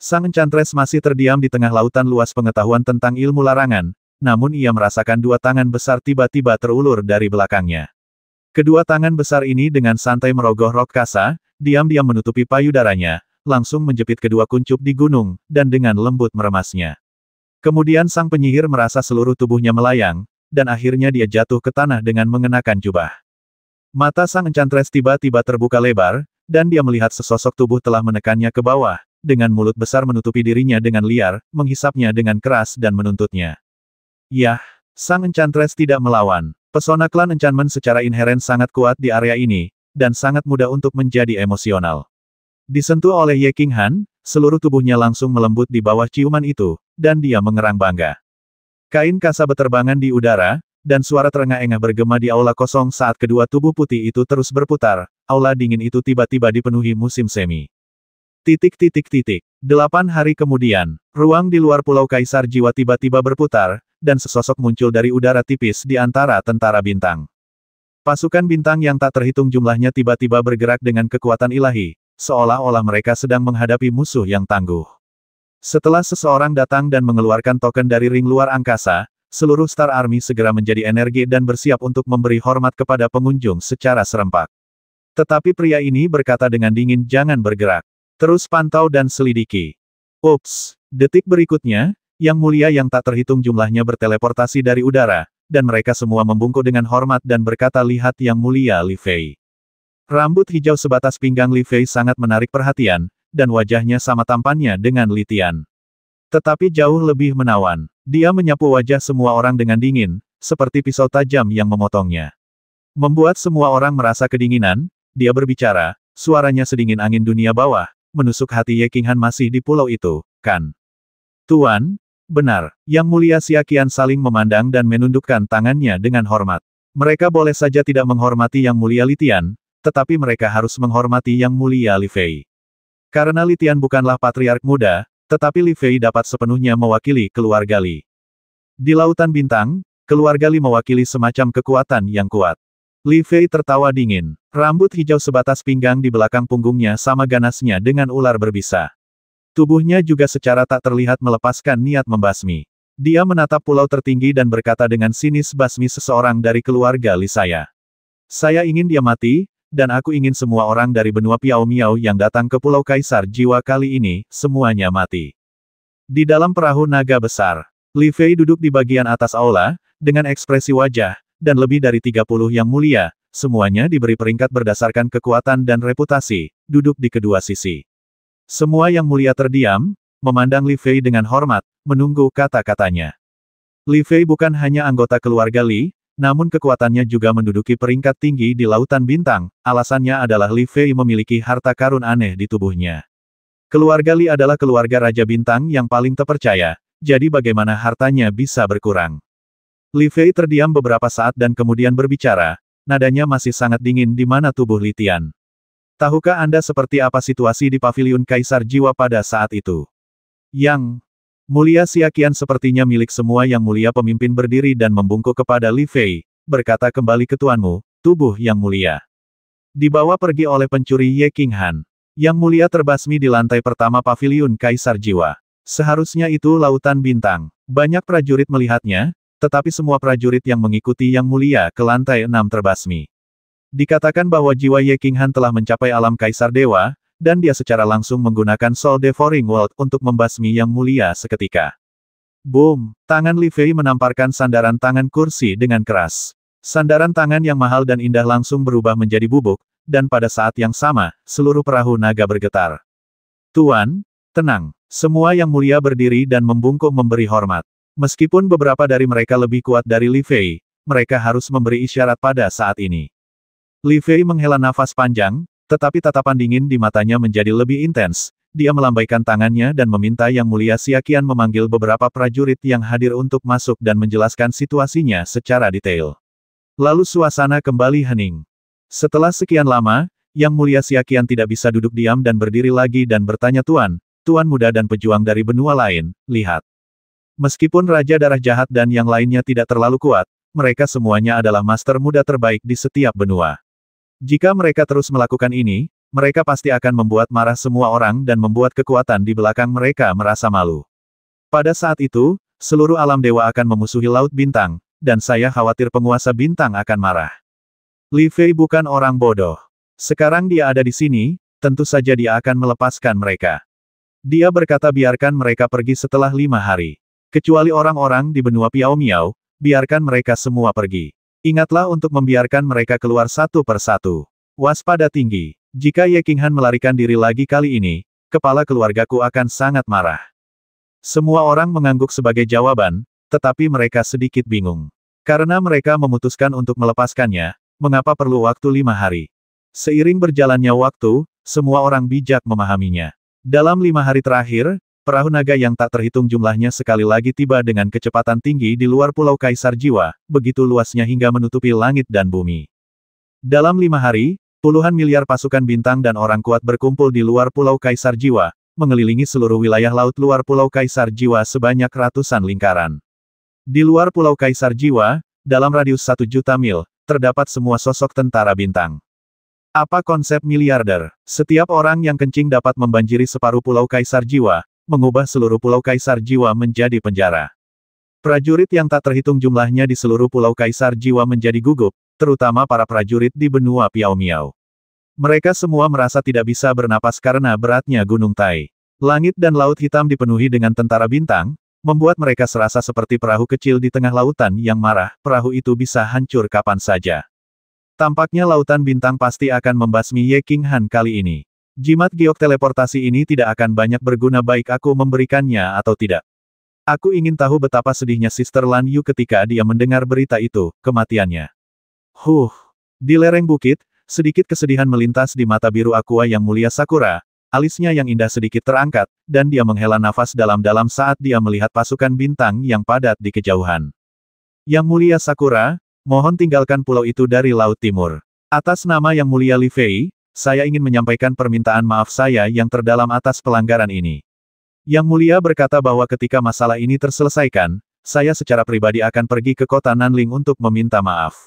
Sang Enchantress masih terdiam di tengah lautan luas pengetahuan tentang ilmu larangan, namun ia merasakan dua tangan besar tiba-tiba terulur dari belakangnya. Kedua tangan besar ini dengan santai merogoh rok kasa, diam-diam menutupi payudaranya, langsung menjepit kedua kuncup di gunung, dan dengan lembut meremasnya. Kemudian sang penyihir merasa seluruh tubuhnya melayang, dan akhirnya dia jatuh ke tanah dengan mengenakan jubah. Mata sang enchantress tiba-tiba terbuka lebar, dan dia melihat sesosok tubuh telah menekannya ke bawah, dengan mulut besar menutupi dirinya dengan liar, menghisapnya dengan keras dan menuntutnya. Yah, sang enchantress tidak melawan. Pesona klan enchantment secara inheren sangat kuat di area ini, dan sangat mudah untuk menjadi emosional. Disentuh oleh Ye King Han, seluruh tubuhnya langsung melembut di bawah ciuman itu, dan dia mengerang bangga. Kain kasa beterbangan di udara, dan suara terengah-engah bergema di aula kosong saat kedua tubuh putih itu terus berputar, aula dingin itu tiba-tiba dipenuhi musim semi. Titik titik titik. Delapan hari kemudian, ruang di luar Pulau Kaisar Jiwa tiba-tiba berputar, dan sesosok muncul dari udara tipis di antara tentara bintang. Pasukan bintang yang tak terhitung jumlahnya tiba-tiba bergerak dengan kekuatan ilahi, seolah-olah mereka sedang menghadapi musuh yang tangguh. Setelah seseorang datang dan mengeluarkan token dari ring luar angkasa, seluruh Star Army segera menjadi energi dan bersiap untuk memberi hormat kepada pengunjung secara serempak. Tetapi pria ini berkata dengan dingin jangan bergerak. Terus pantau dan selidiki. Ups, detik berikutnya, yang mulia yang tak terhitung jumlahnya berteleportasi dari udara, dan mereka semua membungkuk dengan hormat dan berkata lihat yang mulia Li Fei. Rambut hijau sebatas pinggang Li Fei sangat menarik perhatian, dan wajahnya sama tampannya dengan Li Tian. Tetapi jauh lebih menawan. Dia menyapu wajah semua orang dengan dingin, seperti pisau tajam yang memotongnya. Membuat semua orang merasa kedinginan, dia berbicara, suaranya sedingin angin dunia bawah, menusuk hati Ye Qinghan masih di pulau itu, kan? Tuan, Benar, Yang Mulia Siakian saling memandang dan menundukkan tangannya dengan hormat. Mereka boleh saja tidak menghormati Yang Mulia Litian, tetapi mereka harus menghormati Yang Mulia Li Fei. Karena Litian bukanlah patriark muda, tetapi Li Fei dapat sepenuhnya mewakili keluarga Li. Di Lautan Bintang, keluarga Li mewakili semacam kekuatan yang kuat. Li Fei tertawa dingin, rambut hijau sebatas pinggang di belakang punggungnya sama ganasnya dengan ular berbisa. Tubuhnya juga secara tak terlihat melepaskan niat membasmi. Dia menatap pulau tertinggi dan berkata dengan sinis basmi seseorang dari keluarga Li saya. Saya ingin dia mati, dan aku ingin semua orang dari benua Piao Miao yang datang ke Pulau Kaisar Jiwa kali ini, semuanya mati. Di dalam perahu naga besar, Li Fei duduk di bagian atas aula, dengan ekspresi wajah, dan lebih dari 30 yang mulia, semuanya diberi peringkat berdasarkan kekuatan dan reputasi, duduk di kedua sisi. Semua yang mulia terdiam, memandang Li Fei dengan hormat, menunggu kata-katanya. Li Fei bukan hanya anggota keluarga Li, namun kekuatannya juga menduduki peringkat tinggi di Lautan Bintang, alasannya adalah Li Fei memiliki harta karun aneh di tubuhnya. Keluarga Li adalah keluarga Raja Bintang yang paling terpercaya, jadi bagaimana hartanya bisa berkurang. Li Fei terdiam beberapa saat dan kemudian berbicara, nadanya masih sangat dingin di mana tubuh Li Tian. Tahukah Anda seperti apa situasi di Paviliun Kaisar Jiwa pada saat itu? Yang mulia Siakian sepertinya milik semua yang mulia pemimpin berdiri dan membungkuk kepada Li Fei, berkata kembali Ketuanmu tubuh yang mulia. Dibawa pergi oleh pencuri Ye King Han. Yang mulia terbasmi di lantai pertama Paviliun Kaisar Jiwa. Seharusnya itu Lautan Bintang. Banyak prajurit melihatnya, tetapi semua prajurit yang mengikuti Yang Mulia ke lantai enam terbasmi. Dikatakan bahwa jiwa Ye King telah mencapai alam Kaisar Dewa, dan dia secara langsung menggunakan Soul Devouring World untuk membasmi yang mulia seketika. Boom! Tangan Li Fei menamparkan sandaran tangan kursi dengan keras. Sandaran tangan yang mahal dan indah langsung berubah menjadi bubuk, dan pada saat yang sama, seluruh perahu naga bergetar. Tuan, tenang. Semua yang mulia berdiri dan membungkuk memberi hormat. Meskipun beberapa dari mereka lebih kuat dari Li Fei, mereka harus memberi isyarat pada saat ini. Li Fei menghela nafas panjang, tetapi tatapan dingin di matanya menjadi lebih intens. Dia melambaikan tangannya dan meminta Yang Mulia Siakian memanggil beberapa prajurit yang hadir untuk masuk dan menjelaskan situasinya secara detail. Lalu suasana kembali hening. Setelah sekian lama, Yang Mulia Siakian tidak bisa duduk diam dan berdiri lagi dan bertanya Tuan, Tuan muda dan pejuang dari benua lain, lihat. Meskipun Raja Darah Jahat dan yang lainnya tidak terlalu kuat, mereka semuanya adalah master muda terbaik di setiap benua. Jika mereka terus melakukan ini, mereka pasti akan membuat marah semua orang dan membuat kekuatan di belakang mereka merasa malu. Pada saat itu, seluruh alam dewa akan memusuhi Laut Bintang, dan saya khawatir penguasa bintang akan marah. Li Fei bukan orang bodoh. Sekarang dia ada di sini, tentu saja dia akan melepaskan mereka. Dia berkata biarkan mereka pergi setelah lima hari. Kecuali orang-orang di benua Piao Miao, biarkan mereka semua pergi. Ingatlah untuk membiarkan mereka keluar satu per satu. Waspada tinggi. Jika Ye Qinghan melarikan diri lagi kali ini, kepala keluargaku akan sangat marah. Semua orang mengangguk sebagai jawaban, tetapi mereka sedikit bingung. Karena mereka memutuskan untuk melepaskannya, mengapa perlu waktu lima hari? Seiring berjalannya waktu, semua orang bijak memahaminya. Dalam lima hari terakhir, Perahu naga yang tak terhitung jumlahnya sekali lagi tiba dengan kecepatan tinggi di luar Pulau Kaisar Jiwa, begitu luasnya hingga menutupi langit dan bumi. Dalam lima hari, puluhan miliar pasukan bintang dan orang kuat berkumpul di luar Pulau Kaisar Jiwa, mengelilingi seluruh wilayah laut luar Pulau Kaisar Jiwa sebanyak ratusan lingkaran. Di luar Pulau Kaisar Jiwa, dalam radius satu juta mil, terdapat semua sosok tentara bintang. Apa konsep miliarder? Setiap orang yang kencing dapat membanjiri separuh pulau kaisar jiwa, mengubah seluruh Pulau Kaisar Jiwa menjadi penjara. Prajurit yang tak terhitung jumlahnya di seluruh Pulau Kaisar Jiwa menjadi gugup, terutama para prajurit di benua Piao Miao. Mereka semua merasa tidak bisa bernapas karena beratnya Gunung Tai. Langit dan laut hitam dipenuhi dengan tentara bintang, membuat mereka serasa seperti perahu kecil di tengah lautan yang marah, perahu itu bisa hancur kapan saja. Tampaknya lautan bintang pasti akan membasmi Ye King Han kali ini. Jimat giok teleportasi ini tidak akan banyak berguna baik aku memberikannya atau tidak. Aku ingin tahu betapa sedihnya Sister Lan Yu ketika dia mendengar berita itu, kematiannya. Huh! Di lereng bukit, sedikit kesedihan melintas di mata biru Aqua yang mulia Sakura, alisnya yang indah sedikit terangkat, dan dia menghela nafas dalam-dalam saat dia melihat pasukan bintang yang padat di kejauhan. Yang mulia Sakura, mohon tinggalkan pulau itu dari Laut Timur. Atas nama Yang Mulia Li Fei, saya ingin menyampaikan permintaan maaf saya yang terdalam atas pelanggaran ini. Yang Mulia berkata bahwa ketika masalah ini terselesaikan, saya secara pribadi akan pergi ke kota Nanling untuk meminta maaf.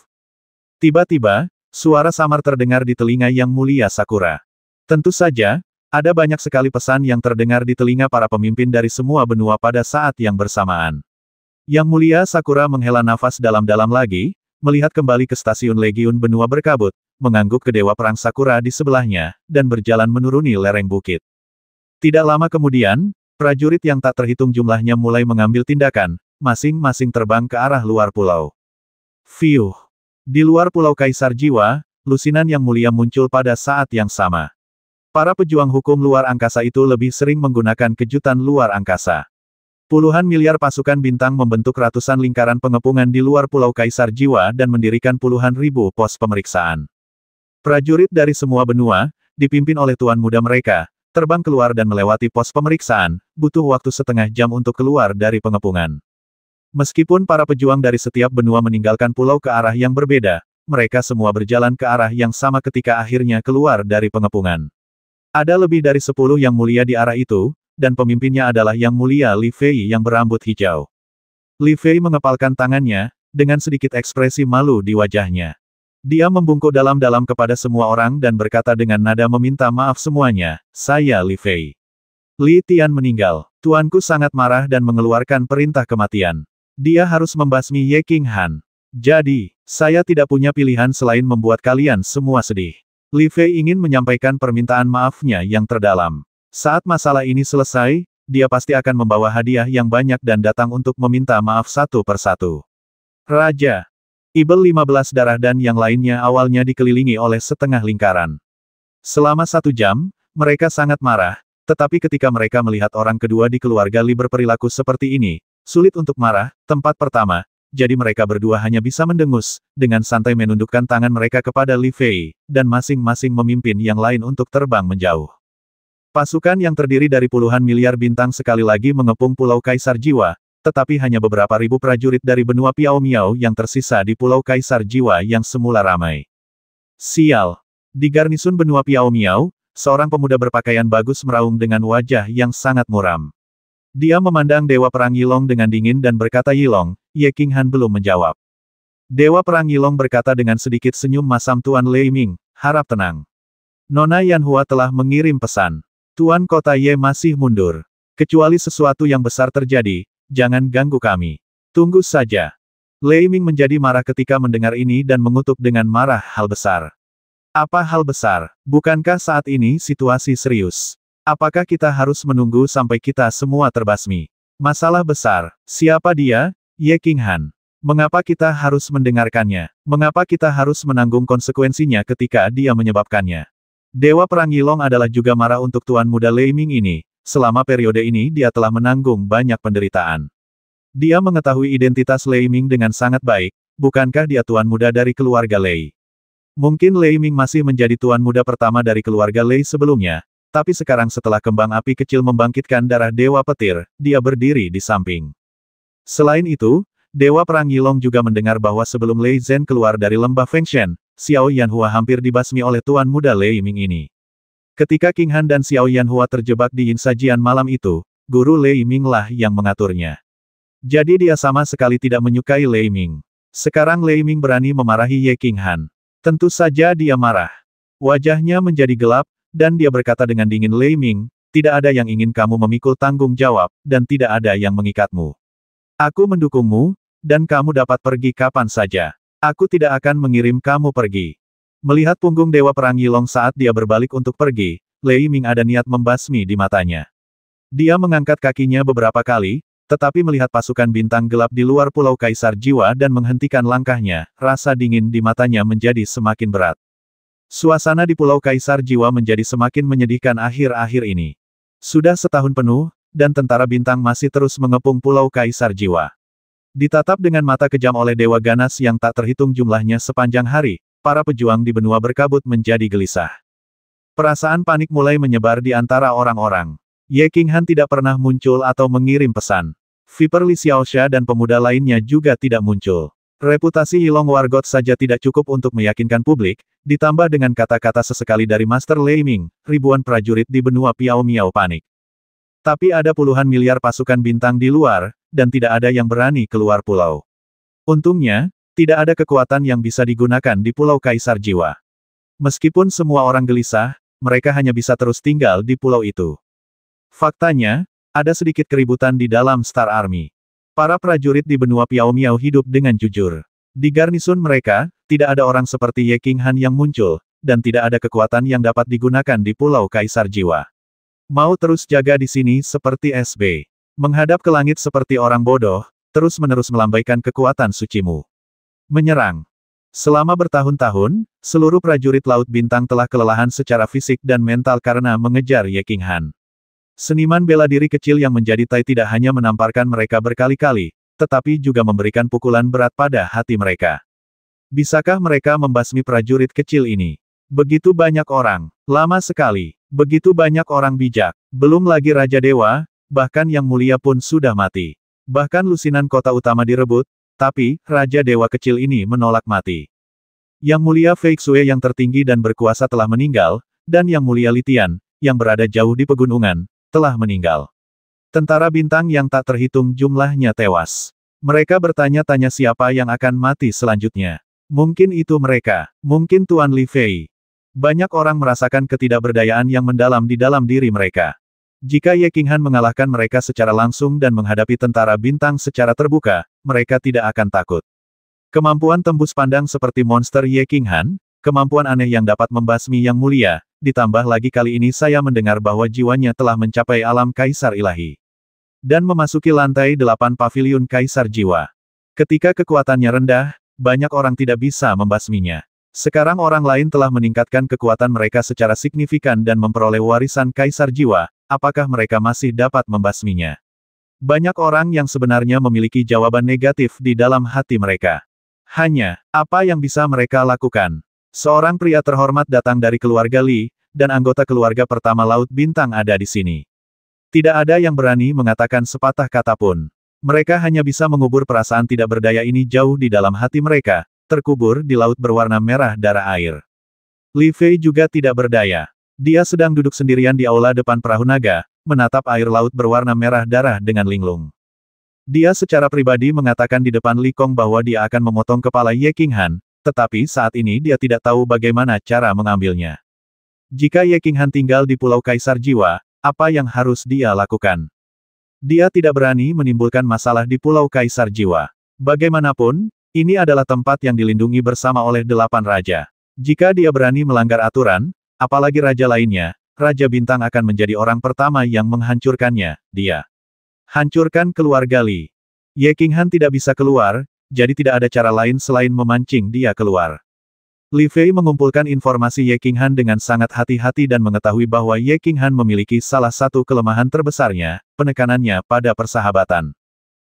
Tiba-tiba, suara samar terdengar di telinga Yang Mulia Sakura. Tentu saja, ada banyak sekali pesan yang terdengar di telinga para pemimpin dari semua benua pada saat yang bersamaan. Yang Mulia Sakura menghela nafas dalam-dalam lagi, melihat kembali ke stasiun Legiun Benua Berkabut, mengangguk ke Dewa Perang Sakura di sebelahnya, dan berjalan menuruni lereng bukit. Tidak lama kemudian, prajurit yang tak terhitung jumlahnya mulai mengambil tindakan, masing-masing terbang ke arah luar pulau. Fiuh! Di luar pulau Kaisar Jiwa, lusinan yang mulia muncul pada saat yang sama. Para pejuang hukum luar angkasa itu lebih sering menggunakan kejutan luar angkasa. Puluhan miliar pasukan bintang membentuk ratusan lingkaran pengepungan di luar Pulau Kaisar Jiwa dan mendirikan puluhan ribu pos pemeriksaan. Prajurit dari semua benua, dipimpin oleh tuan muda mereka, terbang keluar dan melewati pos pemeriksaan, butuh waktu setengah jam untuk keluar dari pengepungan. Meskipun para pejuang dari setiap benua meninggalkan pulau ke arah yang berbeda, mereka semua berjalan ke arah yang sama ketika akhirnya keluar dari pengepungan. Ada lebih dari sepuluh yang mulia di arah itu, dan pemimpinnya adalah yang mulia Li Fei yang berambut hijau. Li Fei mengepalkan tangannya, dengan sedikit ekspresi malu di wajahnya. Dia membungkuk dalam-dalam kepada semua orang dan berkata dengan nada meminta maaf semuanya, saya Li Fei. Li Tian meninggal. Tuanku sangat marah dan mengeluarkan perintah kematian. Dia harus membasmi Ye King Han. Jadi, saya tidak punya pilihan selain membuat kalian semua sedih. Li Fei ingin menyampaikan permintaan maafnya yang terdalam. Saat masalah ini selesai, dia pasti akan membawa hadiah yang banyak dan datang untuk meminta maaf satu persatu. Raja, Ibel 15 darah dan yang lainnya awalnya dikelilingi oleh setengah lingkaran. Selama satu jam, mereka sangat marah, tetapi ketika mereka melihat orang kedua di keluarga Li berperilaku seperti ini, sulit untuk marah, tempat pertama, jadi mereka berdua hanya bisa mendengus, dengan santai menundukkan tangan mereka kepada Li Fei, dan masing-masing memimpin yang lain untuk terbang menjauh. Pasukan yang terdiri dari puluhan miliar bintang sekali lagi mengepung Pulau Kaisar Jiwa, tetapi hanya beberapa ribu prajurit dari benua Piao Miao yang tersisa di Pulau Kaisar Jiwa yang semula ramai. Sial! Di garnisun benua Piao Miao, seorang pemuda berpakaian bagus meraung dengan wajah yang sangat muram. Dia memandang Dewa Perang Yilong dengan dingin dan berkata Yilong, Ye King Han belum menjawab. Dewa Perang Yilong berkata dengan sedikit senyum masam Tuan Lei Ming, harap tenang. Nona Yanhua telah mengirim pesan. Tuan Kota Ye masih mundur. Kecuali sesuatu yang besar terjadi, Jangan ganggu kami. Tunggu saja. Lei Ming menjadi marah ketika mendengar ini dan mengutuk dengan marah hal besar. Apa hal besar? Bukankah saat ini situasi serius? Apakah kita harus menunggu sampai kita semua terbasmi? Masalah besar. Siapa dia? Ye King Han. Mengapa kita harus mendengarkannya? Mengapa kita harus menanggung konsekuensinya ketika dia menyebabkannya? Dewa Perang Yilong adalah juga marah untuk Tuan Muda Lei Ming ini, selama periode ini dia telah menanggung banyak penderitaan. Dia mengetahui identitas Lei Ming dengan sangat baik, bukankah dia tuan muda dari keluarga Lei? Mungkin Lei Ming masih menjadi tuan muda pertama dari keluarga Lei sebelumnya, tapi sekarang setelah kembang api kecil membangkitkan darah Dewa Petir, dia berdiri di samping. Selain itu, Dewa Perang Yilong juga mendengar bahwa sebelum Lei Zhen keluar dari lembah Fengshen, Xiao Yanhua hampir dibasmi oleh tuan muda Lei Ming ini. Ketika King Han dan Xiao Hua terjebak di insajian malam itu, guru Lei Minglah yang mengaturnya. Jadi dia sama sekali tidak menyukai Lei Ming. Sekarang Lei Ming berani memarahi Ye King Han. Tentu saja dia marah. Wajahnya menjadi gelap, dan dia berkata dengan dingin Lei Ming, tidak ada yang ingin kamu memikul tanggung jawab, dan tidak ada yang mengikatmu. Aku mendukungmu, dan kamu dapat pergi kapan saja. Aku tidak akan mengirim kamu pergi. Melihat punggung Dewa Perang Yilong saat dia berbalik untuk pergi, Lei Ming ada niat membasmi di matanya. Dia mengangkat kakinya beberapa kali, tetapi melihat pasukan bintang gelap di luar Pulau Kaisar Jiwa dan menghentikan langkahnya, rasa dingin di matanya menjadi semakin berat. Suasana di Pulau Kaisar Jiwa menjadi semakin menyedihkan akhir-akhir ini. Sudah setahun penuh, dan tentara bintang masih terus mengepung Pulau Kaisar Jiwa. Ditatap dengan mata kejam oleh Dewa Ganas yang tak terhitung jumlahnya sepanjang hari, para pejuang di benua berkabut menjadi gelisah. Perasaan panik mulai menyebar di antara orang-orang. Ye Qinghan tidak pernah muncul atau mengirim pesan. Viper Li Xiaosha dan pemuda lainnya juga tidak muncul. Reputasi Ilong Wargot saja tidak cukup untuk meyakinkan publik, ditambah dengan kata-kata sesekali dari Master Lei Ming. ribuan prajurit di benua Piao Miao panik. Tapi ada puluhan miliar pasukan bintang di luar, dan tidak ada yang berani keluar pulau. Untungnya, tidak ada kekuatan yang bisa digunakan di Pulau Kaisar Jiwa. Meskipun semua orang gelisah, mereka hanya bisa terus tinggal di pulau itu. Faktanya, ada sedikit keributan di dalam Star Army. Para prajurit di benua Piao Miao hidup dengan jujur. Di garnisun mereka, tidak ada orang seperti Ye King Han yang muncul, dan tidak ada kekuatan yang dapat digunakan di Pulau Kaisar Jiwa. Mau terus jaga di sini seperti SB. Menghadap ke langit seperti orang bodoh, terus-menerus melambaikan kekuatan sucimu. Menyerang. Selama bertahun-tahun, seluruh prajurit Laut Bintang telah kelelahan secara fisik dan mental karena mengejar Ye King Han. Seniman bela diri kecil yang menjadi Tai tidak hanya menamparkan mereka berkali-kali, tetapi juga memberikan pukulan berat pada hati mereka. Bisakah mereka membasmi prajurit kecil ini? Begitu banyak orang, lama sekali, begitu banyak orang bijak, belum lagi Raja Dewa, bahkan Yang Mulia pun sudah mati. Bahkan lusinan kota utama direbut, tapi, Raja Dewa Kecil ini menolak mati. Yang mulia Fei yang tertinggi dan berkuasa telah meninggal, dan Yang mulia Litian, yang berada jauh di pegunungan, telah meninggal. Tentara bintang yang tak terhitung jumlahnya tewas. Mereka bertanya-tanya siapa yang akan mati selanjutnya. Mungkin itu mereka, mungkin Tuan Li Fei. Banyak orang merasakan ketidakberdayaan yang mendalam di dalam diri mereka. Jika Ye Qinghan mengalahkan mereka secara langsung dan menghadapi tentara bintang secara terbuka, mereka tidak akan takut. Kemampuan tembus pandang seperti monster Ye Qinghan, kemampuan aneh yang dapat membasmi yang mulia, ditambah lagi kali ini saya mendengar bahwa jiwanya telah mencapai alam kaisar ilahi. Dan memasuki lantai delapan pavilion kaisar jiwa. Ketika kekuatannya rendah, banyak orang tidak bisa membasminya. Sekarang orang lain telah meningkatkan kekuatan mereka secara signifikan dan memperoleh warisan kaisar jiwa, apakah mereka masih dapat membasminya? Banyak orang yang sebenarnya memiliki jawaban negatif di dalam hati mereka. Hanya, apa yang bisa mereka lakukan? Seorang pria terhormat datang dari keluarga Li, dan anggota keluarga pertama Laut Bintang ada di sini. Tidak ada yang berani mengatakan sepatah kata pun. Mereka hanya bisa mengubur perasaan tidak berdaya ini jauh di dalam hati mereka, terkubur di laut berwarna merah darah air. Li Fei juga tidak berdaya. Dia sedang duduk sendirian di aula depan perahu naga, menatap air laut berwarna merah darah dengan linglung. Dia secara pribadi mengatakan di depan Li Kong bahwa dia akan memotong kepala Ye King Han, tetapi saat ini dia tidak tahu bagaimana cara mengambilnya. Jika Ye King Han tinggal di Pulau Kaisar Jiwa, apa yang harus dia lakukan? Dia tidak berani menimbulkan masalah di Pulau Kaisar Jiwa. Bagaimanapun, ini adalah tempat yang dilindungi bersama oleh delapan raja. Jika dia berani melanggar aturan, Apalagi raja lainnya, Raja Bintang akan menjadi orang pertama yang menghancurkannya, dia. Hancurkan keluarga Li. Ye Han tidak bisa keluar, jadi tidak ada cara lain selain memancing dia keluar. Li Fei mengumpulkan informasi Ye Han dengan sangat hati-hati dan mengetahui bahwa Ye Han memiliki salah satu kelemahan terbesarnya, penekanannya pada persahabatan.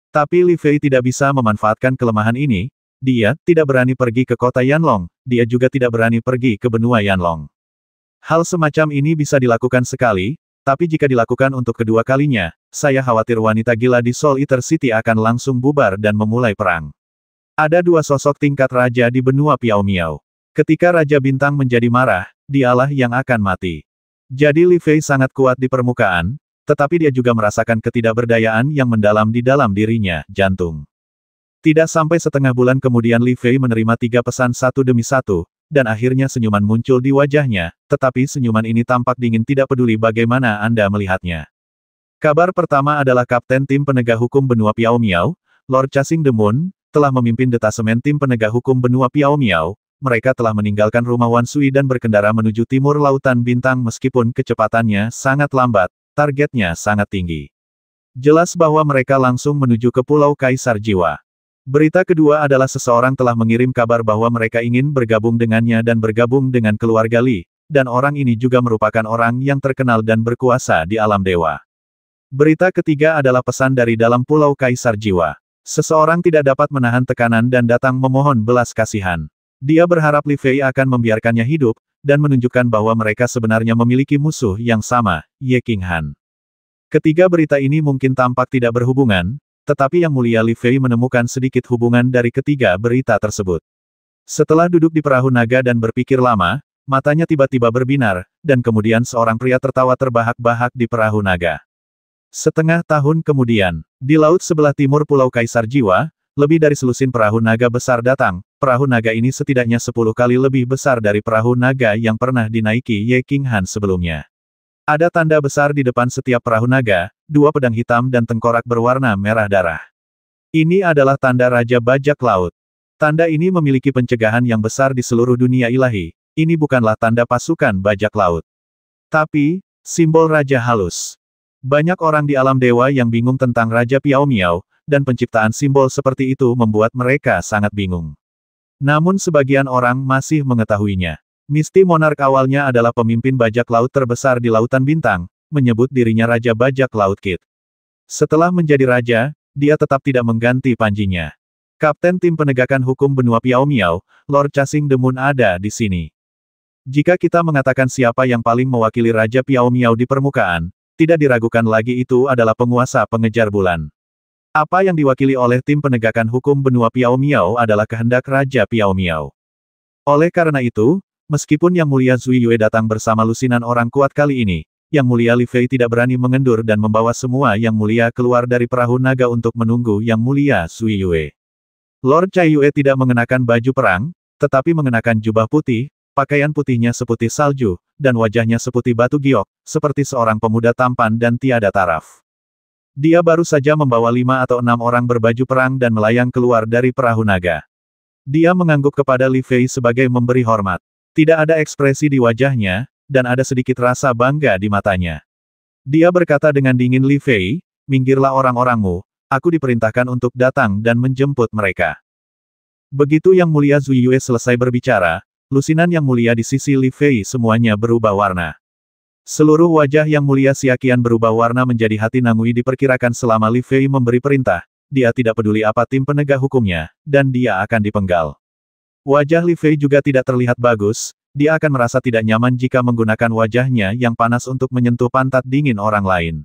Tapi Li Fei tidak bisa memanfaatkan kelemahan ini, dia tidak berani pergi ke kota Yanlong, dia juga tidak berani pergi ke benua Yanlong. Hal semacam ini bisa dilakukan sekali, tapi jika dilakukan untuk kedua kalinya, saya khawatir wanita gila di Soul Eater City akan langsung bubar dan memulai perang. Ada dua sosok tingkat raja di benua Piao Miao. Ketika Raja Bintang menjadi marah, dialah yang akan mati. Jadi Li Fei sangat kuat di permukaan, tetapi dia juga merasakan ketidakberdayaan yang mendalam di dalam dirinya, jantung. Tidak sampai setengah bulan kemudian Li Fei menerima tiga pesan satu demi satu, dan akhirnya senyuman muncul di wajahnya, tetapi senyuman ini tampak dingin tidak peduli bagaimana Anda melihatnya. Kabar pertama adalah Kapten Tim Penegak Hukum Benua Piao Miao, Lord Chasing Moon, telah memimpin detasemen tim penegak hukum Benua Piao Miao, mereka telah meninggalkan rumah Wan Sui dan berkendara menuju timur Lautan Bintang meskipun kecepatannya sangat lambat, targetnya sangat tinggi. Jelas bahwa mereka langsung menuju ke Pulau Kaisar Jiwa. Berita kedua adalah seseorang telah mengirim kabar bahwa mereka ingin bergabung dengannya dan bergabung dengan keluarga Li, dan orang ini juga merupakan orang yang terkenal dan berkuasa di alam dewa. Berita ketiga adalah pesan dari dalam Pulau Kaisar Jiwa. Seseorang tidak dapat menahan tekanan dan datang memohon belas kasihan. Dia berharap Li Fei akan membiarkannya hidup, dan menunjukkan bahwa mereka sebenarnya memiliki musuh yang sama, Ye King Han. Ketiga berita ini mungkin tampak tidak berhubungan, tetapi Yang Mulia Li Fei menemukan sedikit hubungan dari ketiga berita tersebut. Setelah duduk di perahu naga dan berpikir lama, matanya tiba-tiba berbinar, dan kemudian seorang pria tertawa terbahak-bahak di perahu naga. Setengah tahun kemudian, di laut sebelah timur Pulau Kaisar Jiwa, lebih dari selusin perahu naga besar datang, perahu naga ini setidaknya sepuluh kali lebih besar dari perahu naga yang pernah dinaiki Ye King Han sebelumnya. Ada tanda besar di depan setiap perahu naga, dua pedang hitam dan tengkorak berwarna merah darah. Ini adalah tanda Raja Bajak Laut. Tanda ini memiliki pencegahan yang besar di seluruh dunia ilahi, ini bukanlah tanda pasukan bajak laut. Tapi, simbol Raja Halus. Banyak orang di alam dewa yang bingung tentang Raja Piao Miao, dan penciptaan simbol seperti itu membuat mereka sangat bingung. Namun sebagian orang masih mengetahuinya. Misti Monark awalnya adalah pemimpin bajak laut terbesar di Lautan Bintang, menyebut dirinya Raja Bajak Laut Kit. Setelah menjadi raja, dia tetap tidak mengganti panjinya. Kapten Tim Penegakan Hukum Benua Piao Miao, Lord Chasing Demun ada di sini. Jika kita mengatakan siapa yang paling mewakili Raja Piao Miao di permukaan, tidak diragukan lagi itu adalah penguasa pengejar bulan. Apa yang diwakili oleh tim penegakan hukum benua Piao Miao adalah kehendak Raja Piao Miao. Oleh karena itu, Meskipun Yang Mulia Zui Yue datang bersama lusinan orang kuat kali ini, Yang Mulia Li Fei tidak berani mengendur dan membawa semua Yang Mulia keluar dari perahu naga untuk menunggu Yang Mulia Zui Yue. Lord Chai Yue tidak mengenakan baju perang, tetapi mengenakan jubah putih, pakaian putihnya seputih salju, dan wajahnya seputih batu giok, seperti seorang pemuda tampan dan tiada taraf. Dia baru saja membawa lima atau enam orang berbaju perang dan melayang keluar dari perahu naga. Dia mengangguk kepada Li Fei sebagai memberi hormat. Tidak ada ekspresi di wajahnya, dan ada sedikit rasa bangga di matanya. Dia berkata dengan dingin Li Fei, minggirlah orang-orangmu, aku diperintahkan untuk datang dan menjemput mereka. Begitu Yang Mulia Zui Yue selesai berbicara, lusinan Yang Mulia di sisi Li Fei semuanya berubah warna. Seluruh wajah Yang Mulia Siakian berubah warna menjadi hati Nangui diperkirakan selama Li Fei memberi perintah, dia tidak peduli apa tim penegak hukumnya, dan dia akan dipenggal. Wajah Li Fei juga tidak terlihat bagus, dia akan merasa tidak nyaman jika menggunakan wajahnya yang panas untuk menyentuh pantat dingin orang lain.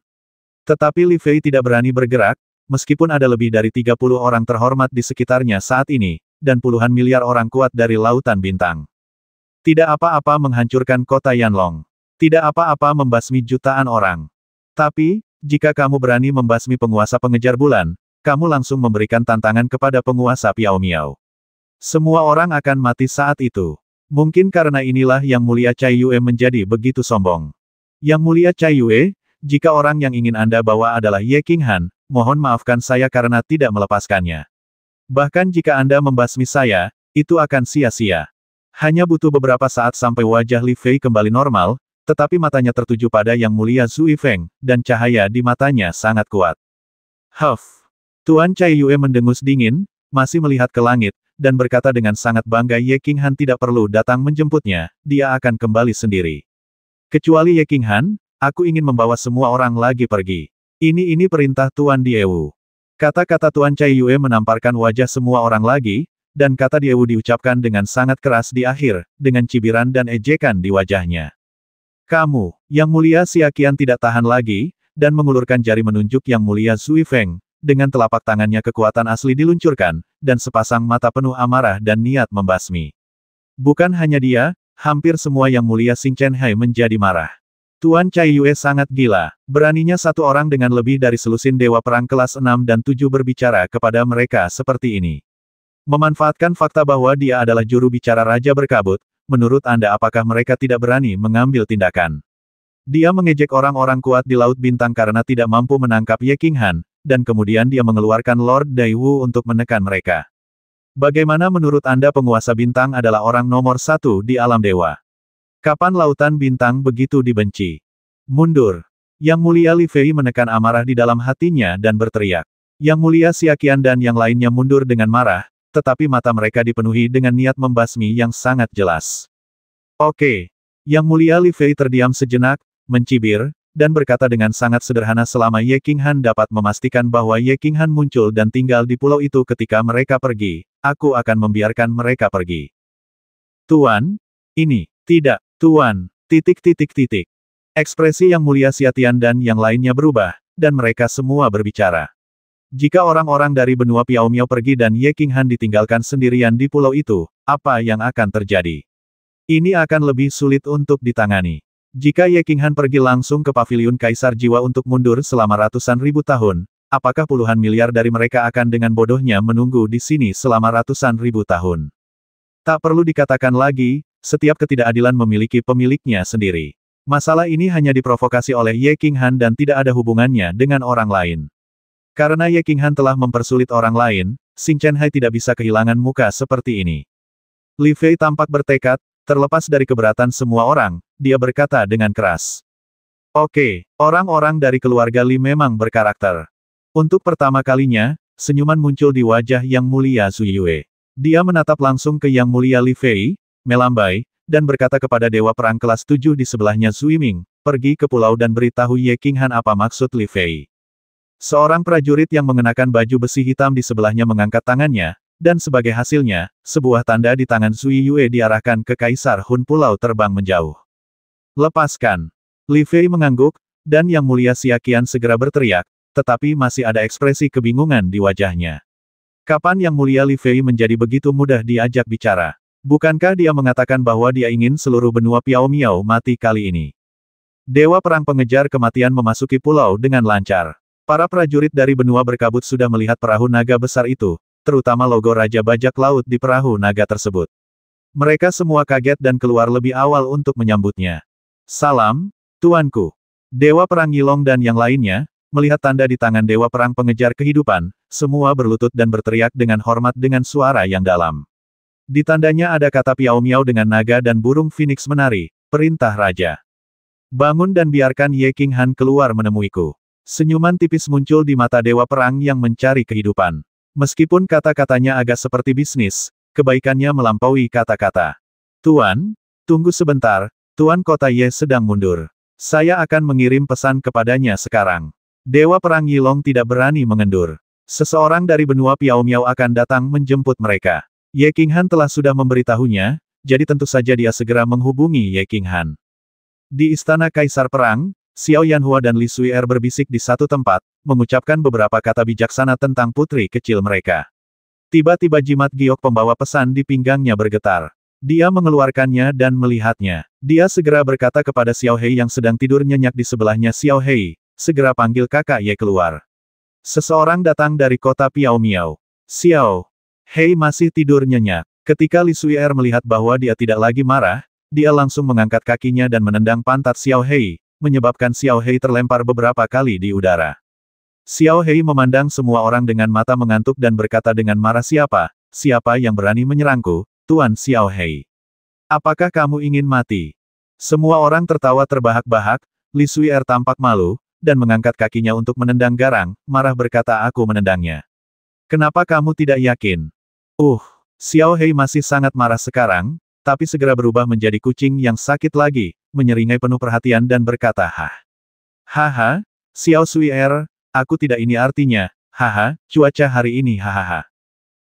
Tetapi Li Fei tidak berani bergerak, meskipun ada lebih dari 30 orang terhormat di sekitarnya saat ini, dan puluhan miliar orang kuat dari Lautan Bintang. Tidak apa-apa menghancurkan kota Yanlong. Tidak apa-apa membasmi jutaan orang. Tapi, jika kamu berani membasmi penguasa pengejar bulan, kamu langsung memberikan tantangan kepada penguasa Piao Miao. Semua orang akan mati saat itu. Mungkin karena inilah yang mulia Cai Yue menjadi begitu sombong. Yang mulia Cai Yue, jika orang yang ingin Anda bawa adalah Ye King Han, mohon maafkan saya karena tidak melepaskannya. Bahkan jika Anda membasmi saya, itu akan sia-sia. Hanya butuh beberapa saat sampai wajah Li Fei kembali normal, tetapi matanya tertuju pada Yang Mulia Zui Feng, dan cahaya di matanya sangat kuat. Huff! Tuan Cai Yue mendengus dingin, masih melihat ke langit, dan berkata dengan sangat bangga Ye King Han tidak perlu datang menjemputnya, dia akan kembali sendiri. Kecuali Ye King Han, aku ingin membawa semua orang lagi pergi. Ini-ini perintah Tuan Diewu. Kata-kata Tuan Chai Yue menamparkan wajah semua orang lagi, dan kata Diewu diucapkan dengan sangat keras di akhir, dengan cibiran dan ejekan di wajahnya. Kamu, Yang Mulia Siakian tidak tahan lagi, dan mengulurkan jari menunjuk Yang Mulia Zui Feng, dengan telapak tangannya kekuatan asli diluncurkan, dan sepasang mata penuh amarah dan niat membasmi. Bukan hanya dia, hampir semua yang mulia Sing Chen Hai menjadi marah. Tuan Cai Yue sangat gila. Beraninya satu orang dengan lebih dari selusin dewa perang kelas 6 dan 7 berbicara kepada mereka seperti ini. Memanfaatkan fakta bahwa dia adalah juru bicara Raja Berkabut, menurut Anda apakah mereka tidak berani mengambil tindakan? Dia mengejek orang-orang kuat di Laut Bintang karena tidak mampu menangkap Ye Han, dan kemudian dia mengeluarkan Lord Daiwu untuk menekan mereka. Bagaimana menurut Anda penguasa bintang adalah orang nomor satu di alam dewa? Kapan lautan bintang begitu dibenci? Mundur. Yang mulia Li Fei menekan amarah di dalam hatinya dan berteriak. Yang mulia Siakian dan yang lainnya mundur dengan marah, tetapi mata mereka dipenuhi dengan niat membasmi yang sangat jelas. Oke. Yang mulia Li Fei terdiam sejenak, mencibir, dan berkata dengan sangat sederhana selama Ye King Han dapat memastikan bahwa Ye King Han muncul dan tinggal di pulau itu ketika mereka pergi, aku akan membiarkan mereka pergi. Tuan, ini, tidak, Tuan, titik titik titik. Ekspresi yang mulia Siatian dan yang lainnya berubah, dan mereka semua berbicara. Jika orang-orang dari benua Piao Miao pergi dan Ye King Han ditinggalkan sendirian di pulau itu, apa yang akan terjadi? Ini akan lebih sulit untuk ditangani. Jika Ye Qinghan pergi langsung ke paviliun Kaisar Jiwa untuk mundur selama ratusan ribu tahun, apakah puluhan miliar dari mereka akan dengan bodohnya menunggu di sini selama ratusan ribu tahun? Tak perlu dikatakan lagi, setiap ketidakadilan memiliki pemiliknya sendiri. Masalah ini hanya diprovokasi oleh Ye Qinghan dan tidak ada hubungannya dengan orang lain. Karena Ye Qinghan telah mempersulit orang lain, Xing Hai tidak bisa kehilangan muka seperti ini. Li Fei tampak bertekad, terlepas dari keberatan semua orang, dia berkata dengan keras. Oke, orang-orang dari keluarga Li memang berkarakter. Untuk pertama kalinya, senyuman muncul di wajah Yang Mulia suyue Dia menatap langsung ke Yang Mulia Li Fei, melambai, dan berkata kepada Dewa Perang kelas 7 di sebelahnya Ming, pergi ke pulau dan beritahu Ye King Han apa maksud Li Fei. Seorang prajurit yang mengenakan baju besi hitam di sebelahnya mengangkat tangannya, dan sebagai hasilnya, sebuah tanda di tangan Sui Yue diarahkan ke Kaisar Hun Pulau terbang menjauh. Lepaskan. Li Fei mengangguk, dan Yang Mulia Siakian segera berteriak, tetapi masih ada ekspresi kebingungan di wajahnya. Kapan Yang Mulia Li Fei menjadi begitu mudah diajak bicara? Bukankah dia mengatakan bahwa dia ingin seluruh benua Piao Miao mati kali ini? Dewa Perang Pengejar Kematian memasuki pulau dengan lancar. Para prajurit dari benua berkabut sudah melihat perahu naga besar itu, terutama logo Raja Bajak Laut di perahu naga tersebut. Mereka semua kaget dan keluar lebih awal untuk menyambutnya. Salam, Tuanku. Dewa Perang Yilong dan yang lainnya, melihat tanda di tangan Dewa Perang Pengejar Kehidupan, semua berlutut dan berteriak dengan hormat dengan suara yang dalam. Di tandanya ada kata Piao Miao dengan naga dan burung Phoenix menari, perintah Raja. Bangun dan biarkan Ye King Han keluar menemuiku. Senyuman tipis muncul di mata Dewa Perang yang mencari kehidupan. Meskipun kata-katanya agak seperti bisnis, kebaikannya melampaui kata-kata. Tuan, tunggu sebentar, Tuan Kota Ye sedang mundur. Saya akan mengirim pesan kepadanya sekarang. Dewa Perang Yilong tidak berani mengendur. Seseorang dari benua Miao akan datang menjemput mereka. Ye Han telah sudah memberitahunya, jadi tentu saja dia segera menghubungi Ye Han. Di Istana Kaisar Perang, Xiao Yanhua dan Li Sui Er berbisik di satu tempat, mengucapkan beberapa kata bijaksana tentang putri kecil mereka. Tiba-tiba jimat giok pembawa pesan di pinggangnya bergetar. Dia mengeluarkannya dan melihatnya. Dia segera berkata kepada Xiao Hei yang sedang tidur nyenyak di sebelahnya Xiao Hei, segera panggil kakak Ye keluar. Seseorang datang dari kota Piao Miao. Xiao Hei masih tidur nyenyak. Ketika Li Sui Er melihat bahwa dia tidak lagi marah, dia langsung mengangkat kakinya dan menendang pantat Xiao Hei, menyebabkan Xiao Hei terlempar beberapa kali di udara. Xiao Hei memandang semua orang dengan mata mengantuk dan berkata dengan marah siapa, siapa yang berani menyerangku, Tuan Xiaohei. Apakah kamu ingin mati? Semua orang tertawa terbahak-bahak, Li Sui Er tampak malu, dan mengangkat kakinya untuk menendang garang, marah berkata aku menendangnya. Kenapa kamu tidak yakin? Uh, Xiao Hei masih sangat marah sekarang, tapi segera berubah menjadi kucing yang sakit lagi, menyeringai penuh perhatian dan berkata hah. Haha, Xiao Sui Er, aku tidak ini artinya, haha, cuaca hari ini hahaha.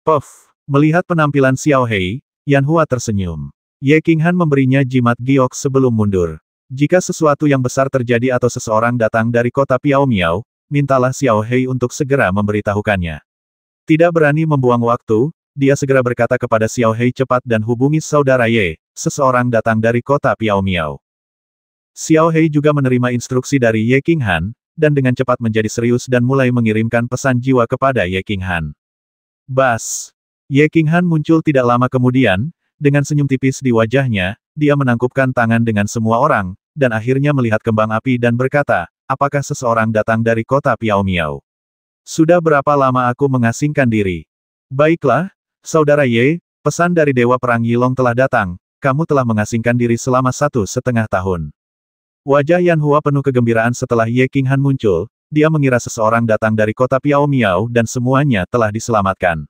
Puff. Melihat penampilan Xiao Hei, Yan Hua tersenyum. Ye Qinghan memberinya jimat giok sebelum mundur. Jika sesuatu yang besar terjadi atau seseorang datang dari kota Piao Miao, mintalah Xiao Hei untuk segera memberitahukannya. Tidak berani membuang waktu, dia segera berkata kepada Xiao Hei cepat dan hubungi saudara Ye, seseorang datang dari kota Piao Miao. Xiao Hei juga menerima instruksi dari Ye Qinghan, dan dengan cepat menjadi serius dan mulai mengirimkan pesan jiwa kepada Ye Qinghan. Bas! Ye Qinghan muncul tidak lama kemudian, dengan senyum tipis di wajahnya, dia menangkupkan tangan dengan semua orang, dan akhirnya melihat kembang api dan berkata, apakah seseorang datang dari kota Piao Miao? Sudah berapa lama aku mengasingkan diri? Baiklah, Saudara Ye, pesan dari Dewa Perang Yilong telah datang, kamu telah mengasingkan diri selama satu setengah tahun. Wajah Yan Hua penuh kegembiraan setelah Ye Qinghan muncul, dia mengira seseorang datang dari kota Piao Miao dan semuanya telah diselamatkan.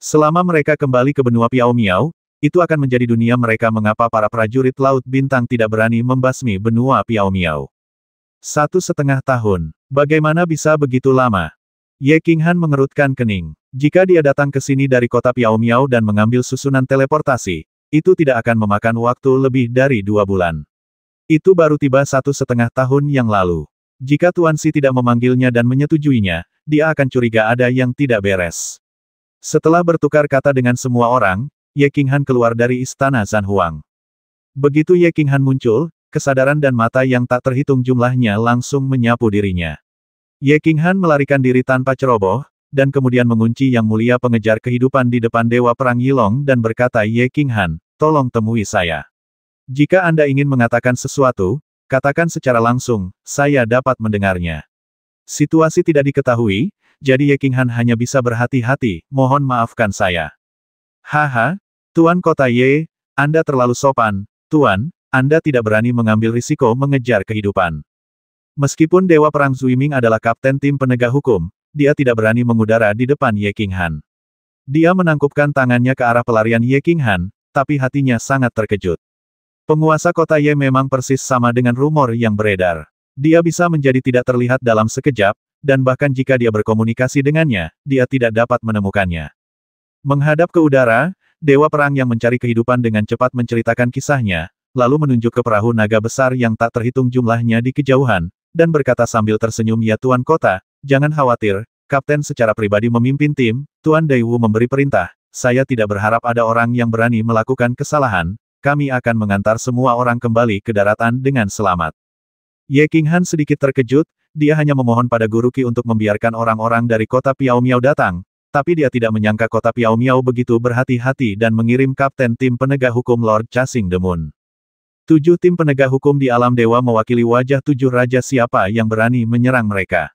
Selama mereka kembali ke benua Piao Miao, itu akan menjadi dunia mereka mengapa para prajurit Laut Bintang tidak berani membasmi benua Piao Miao. Satu setengah tahun. Bagaimana bisa begitu lama? Ye Qinghan mengerutkan kening. Jika dia datang ke sini dari kota Piao Miao dan mengambil susunan teleportasi, itu tidak akan memakan waktu lebih dari dua bulan. Itu baru tiba satu setengah tahun yang lalu. Jika Tuan Si tidak memanggilnya dan menyetujuinya, dia akan curiga ada yang tidak beres. Setelah bertukar kata dengan semua orang, Ye Qinghan keluar dari istana San Huang. Begitu Ye Qinghan muncul, kesadaran dan mata yang tak terhitung jumlahnya langsung menyapu dirinya. Ye Qinghan melarikan diri tanpa ceroboh, dan kemudian mengunci yang mulia pengejar kehidupan di depan Dewa Perang Yilong dan berkata Ye Qinghan, tolong temui saya. Jika Anda ingin mengatakan sesuatu, katakan secara langsung, saya dapat mendengarnya. Situasi tidak diketahui, jadi Ye Qinghan hanya bisa berhati-hati, mohon maafkan saya. Haha, Tuan Kota Ye, Anda terlalu sopan, Tuan, Anda tidak berani mengambil risiko mengejar kehidupan. Meskipun Dewa Perang Zuiming adalah kapten tim penegak hukum, dia tidak berani mengudara di depan Ye Qinghan. Dia menangkupkan tangannya ke arah pelarian Ye Qinghan, tapi hatinya sangat terkejut. Penguasa kota Ye memang persis sama dengan rumor yang beredar. Dia bisa menjadi tidak terlihat dalam sekejap, dan bahkan jika dia berkomunikasi dengannya, dia tidak dapat menemukannya. Menghadap ke udara, Dewa Perang yang mencari kehidupan dengan cepat menceritakan kisahnya, lalu menunjuk ke perahu naga besar yang tak terhitung jumlahnya di kejauhan, dan berkata sambil tersenyum ya Tuan Kota, jangan khawatir, Kapten secara pribadi memimpin tim, Tuan Daiwu memberi perintah, saya tidak berharap ada orang yang berani melakukan kesalahan, kami akan mengantar semua orang kembali ke daratan dengan selamat. Ye Qinghan sedikit terkejut, dia hanya memohon pada Guru Ki untuk membiarkan orang-orang dari kota Piao Miao datang, tapi dia tidak menyangka kota Piao Miao begitu berhati-hati dan mengirim kapten tim penegak hukum Lord Chasing Demun. Tujuh tim penegak hukum di alam dewa mewakili wajah tujuh raja siapa yang berani menyerang mereka.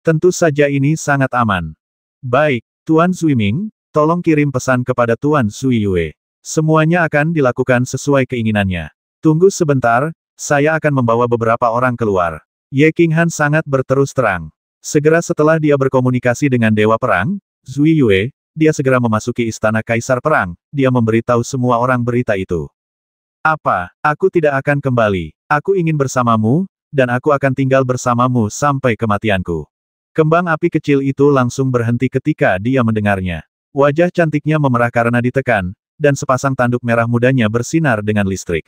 Tentu saja ini sangat aman. Baik, Tuan Ming, tolong kirim pesan kepada Tuan Sui Yue. Semuanya akan dilakukan sesuai keinginannya. Tunggu sebentar, saya akan membawa beberapa orang keluar. Ye King Han sangat berterus terang. Segera setelah dia berkomunikasi dengan Dewa Perang, Zui Yue, dia segera memasuki istana Kaisar Perang, dia memberitahu semua orang berita itu. Apa, aku tidak akan kembali, aku ingin bersamamu, dan aku akan tinggal bersamamu sampai kematianku. Kembang api kecil itu langsung berhenti ketika dia mendengarnya. Wajah cantiknya memerah karena ditekan, dan sepasang tanduk merah mudanya bersinar dengan listrik.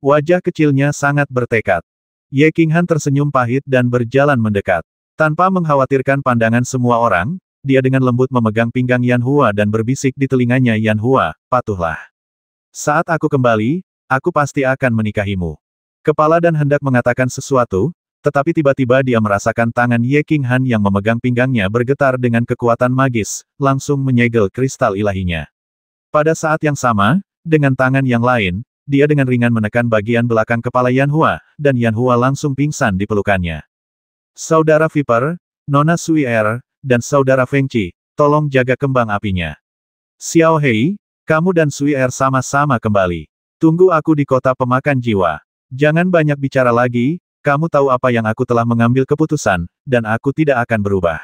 Wajah kecilnya sangat bertekad. Ye Qinghan tersenyum pahit dan berjalan mendekat. Tanpa mengkhawatirkan pandangan semua orang, dia dengan lembut memegang pinggang Yan Hua dan berbisik di telinganya Yan Hua, patuhlah. Saat aku kembali, aku pasti akan menikahimu. Kepala dan hendak mengatakan sesuatu, tetapi tiba-tiba dia merasakan tangan Ye Qinghan yang memegang pinggangnya bergetar dengan kekuatan magis, langsung menyegel kristal ilahinya. Pada saat yang sama, dengan tangan yang lain, dia dengan ringan menekan bagian belakang kepala Yan Hua, dan Yan Hua langsung pingsan di pelukannya. Saudara Viper, Nona Sui Er, dan Saudara Feng Qi, tolong jaga kembang apinya. Xiao Hei, kamu dan Sui Er sama-sama kembali. Tunggu aku di kota pemakan jiwa. Jangan banyak bicara lagi, kamu tahu apa yang aku telah mengambil keputusan, dan aku tidak akan berubah.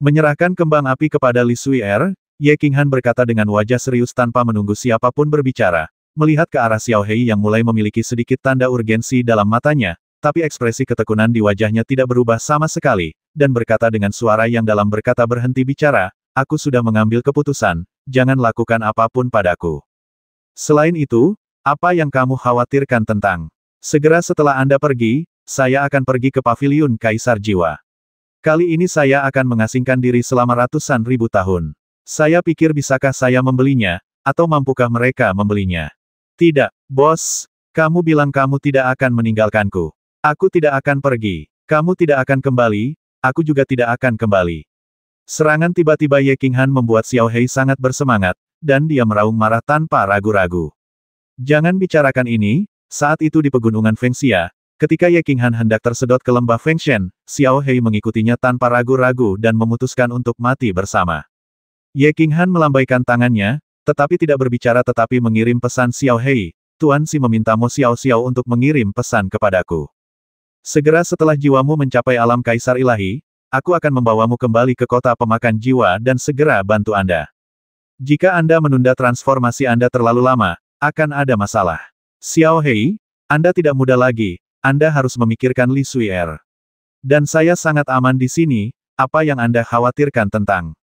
Menyerahkan kembang api kepada Li Sui Er, Ye Qinghan berkata dengan wajah serius tanpa menunggu siapapun berbicara, Melihat ke arah Xiao Hei yang mulai memiliki sedikit tanda urgensi dalam matanya, tapi ekspresi ketekunan di wajahnya tidak berubah sama sekali, dan berkata dengan suara yang dalam berkata berhenti bicara, aku sudah mengambil keputusan, jangan lakukan apapun padaku. Selain itu, apa yang kamu khawatirkan tentang? Segera setelah Anda pergi, saya akan pergi ke paviliun Kaisar Jiwa. Kali ini saya akan mengasingkan diri selama ratusan ribu tahun. Saya pikir bisakah saya membelinya, atau mampukah mereka membelinya? Tidak, bos. Kamu bilang kamu tidak akan meninggalkanku. Aku tidak akan pergi. Kamu tidak akan kembali, aku juga tidak akan kembali. Serangan tiba-tiba Ye Han membuat Xiao Hei sangat bersemangat, dan dia meraung marah tanpa ragu-ragu. Jangan bicarakan ini, saat itu di pegunungan Feng Xia, ketika Ye Han hendak tersedot ke lembah Feng Shen, Xiao Hei mengikutinya tanpa ragu-ragu dan memutuskan untuk mati bersama. Ye Han melambaikan tangannya, tetapi tidak berbicara tetapi mengirim pesan Xiao Hei, Tuan Si memintamu Xiao Xiao untuk mengirim pesan kepadaku. Segera setelah jiwamu mencapai alam kaisar ilahi, aku akan membawamu kembali ke kota pemakan jiwa dan segera bantu Anda. Jika Anda menunda transformasi Anda terlalu lama, akan ada masalah. Xiao Hei, Anda tidak muda lagi, Anda harus memikirkan Li Sui Er. Dan saya sangat aman di sini, apa yang Anda khawatirkan tentang.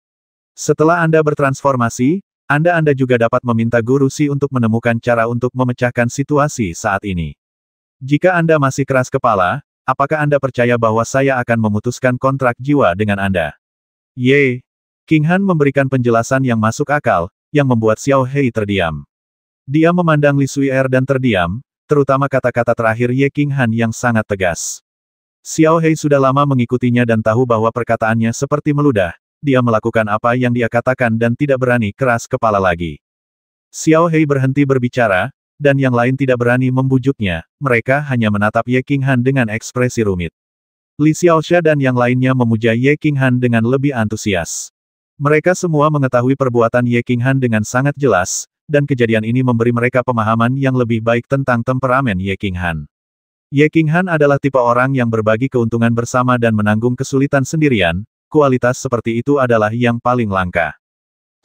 Setelah Anda bertransformasi, anda-Anda juga dapat meminta Guru Si untuk menemukan cara untuk memecahkan situasi saat ini. Jika Anda masih keras kepala, apakah Anda percaya bahwa saya akan memutuskan kontrak jiwa dengan Anda? Ye. King Han memberikan penjelasan yang masuk akal, yang membuat Xiao Hei terdiam. Dia memandang Li Sui Er dan terdiam, terutama kata-kata terakhir Ye King Han yang sangat tegas. Xiao Hei sudah lama mengikutinya dan tahu bahwa perkataannya seperti meludah, dia melakukan apa yang dia katakan dan tidak berani keras kepala lagi. Xiao Hei berhenti berbicara, dan yang lain tidak berani membujuknya, mereka hanya menatap Ye Qinghan dengan ekspresi rumit. Li Xiaosha dan yang lainnya memuja Ye Qinghan dengan lebih antusias. Mereka semua mengetahui perbuatan Ye Qinghan dengan sangat jelas, dan kejadian ini memberi mereka pemahaman yang lebih baik tentang temperamen Ye Qinghan. Ye Qinghan adalah tipe orang yang berbagi keuntungan bersama dan menanggung kesulitan sendirian, kualitas seperti itu adalah yang paling langka.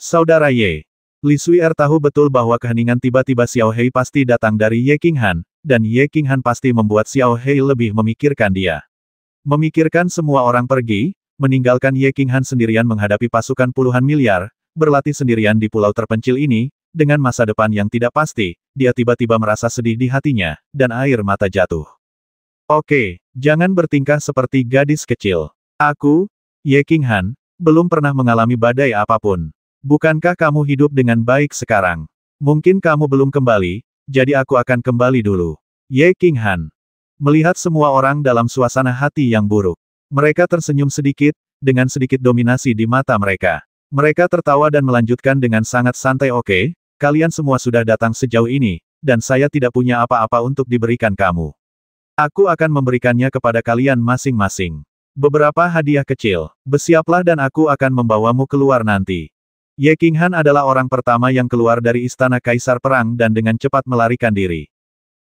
Saudara Ye. Li Er tahu betul bahwa keheningan tiba-tiba Xiao Hei pasti datang dari Ye Han, dan Ye Han pasti membuat Xiao Hei lebih memikirkan dia. Memikirkan semua orang pergi, meninggalkan Ye Han sendirian menghadapi pasukan puluhan miliar, berlatih sendirian di pulau terpencil ini, dengan masa depan yang tidak pasti, dia tiba-tiba merasa sedih di hatinya, dan air mata jatuh. Oke, jangan bertingkah seperti gadis kecil. Aku, Ye King Han, belum pernah mengalami badai apapun. Bukankah kamu hidup dengan baik sekarang? Mungkin kamu belum kembali, jadi aku akan kembali dulu. Ye King Han. Melihat semua orang dalam suasana hati yang buruk. Mereka tersenyum sedikit, dengan sedikit dominasi di mata mereka. Mereka tertawa dan melanjutkan dengan sangat santai oke, okay, kalian semua sudah datang sejauh ini, dan saya tidak punya apa-apa untuk diberikan kamu. Aku akan memberikannya kepada kalian masing-masing. Beberapa hadiah kecil, bersiaplah dan aku akan membawamu keluar nanti. Ye Qinghan adalah orang pertama yang keluar dari istana kaisar perang dan dengan cepat melarikan diri.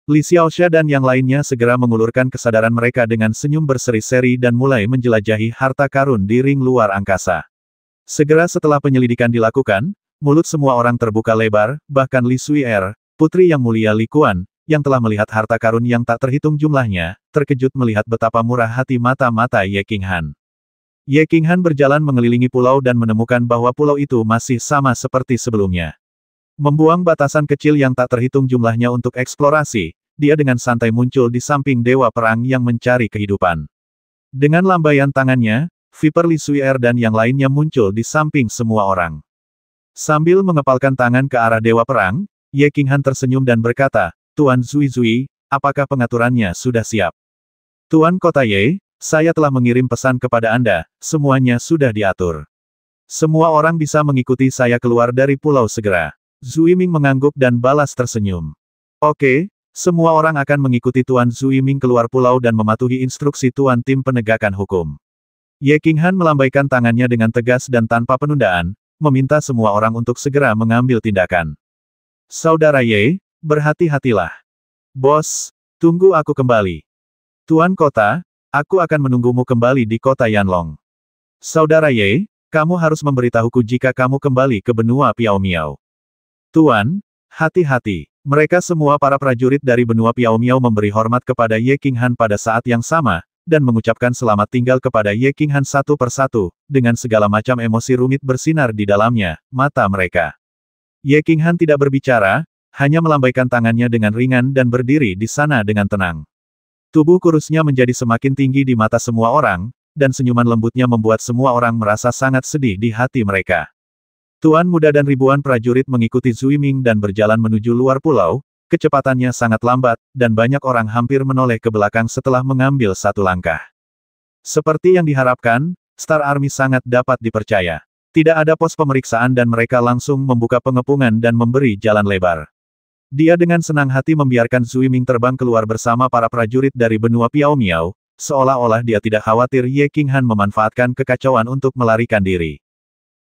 Li Xiaoxia dan yang lainnya segera mengulurkan kesadaran mereka dengan senyum berseri-seri dan mulai menjelajahi harta karun di ring luar angkasa. Segera setelah penyelidikan dilakukan, mulut semua orang terbuka lebar, bahkan Li Sui Er, putri yang mulia Li Kuan, yang telah melihat harta karun yang tak terhitung jumlahnya, terkejut melihat betapa murah hati mata-mata Ye Han. Ye Han berjalan mengelilingi pulau dan menemukan bahwa pulau itu masih sama seperti sebelumnya. Membuang batasan kecil yang tak terhitung jumlahnya untuk eksplorasi, dia dengan santai muncul di samping dewa perang yang mencari kehidupan. Dengan lambaian tangannya, Viper Li Sui Er dan yang lainnya muncul di samping semua orang. Sambil mengepalkan tangan ke arah Dewa Perang, Ye Han tersenyum dan berkata, Tuan Zui Zui, apakah pengaturannya sudah siap? Tuan Kota Ye, saya telah mengirim pesan kepada Anda, semuanya sudah diatur. Semua orang bisa mengikuti saya keluar dari pulau segera. Zui Ming mengangguk dan balas tersenyum. Oke, semua orang akan mengikuti Tuan Zui Ming keluar pulau dan mematuhi instruksi Tuan Tim Penegakan Hukum. Ye King Han melambaikan tangannya dengan tegas dan tanpa penundaan, meminta semua orang untuk segera mengambil tindakan. Saudara Ye, berhati-hatilah. Bos, tunggu aku kembali. Tuan kota, aku akan menunggumu kembali di kota Yanlong. Saudara Ye, kamu harus memberitahuku jika kamu kembali ke benua Miao. Tuan, hati-hati. Mereka semua para prajurit dari benua Miao memberi hormat kepada Ye Han pada saat yang sama, dan mengucapkan selamat tinggal kepada Ye Han satu persatu, dengan segala macam emosi rumit bersinar di dalamnya, mata mereka. Ye Han tidak berbicara, hanya melambaikan tangannya dengan ringan dan berdiri di sana dengan tenang. Tubuh kurusnya menjadi semakin tinggi di mata semua orang, dan senyuman lembutnya membuat semua orang merasa sangat sedih di hati mereka. Tuan muda dan ribuan prajurit mengikuti Zuiming dan berjalan menuju luar pulau, kecepatannya sangat lambat, dan banyak orang hampir menoleh ke belakang setelah mengambil satu langkah. Seperti yang diharapkan, Star Army sangat dapat dipercaya. Tidak ada pos pemeriksaan dan mereka langsung membuka pengepungan dan memberi jalan lebar. Dia dengan senang hati membiarkan Zui Ming terbang keluar bersama para prajurit dari benua Piao Miao, seolah-olah dia tidak khawatir Ye Han memanfaatkan kekacauan untuk melarikan diri.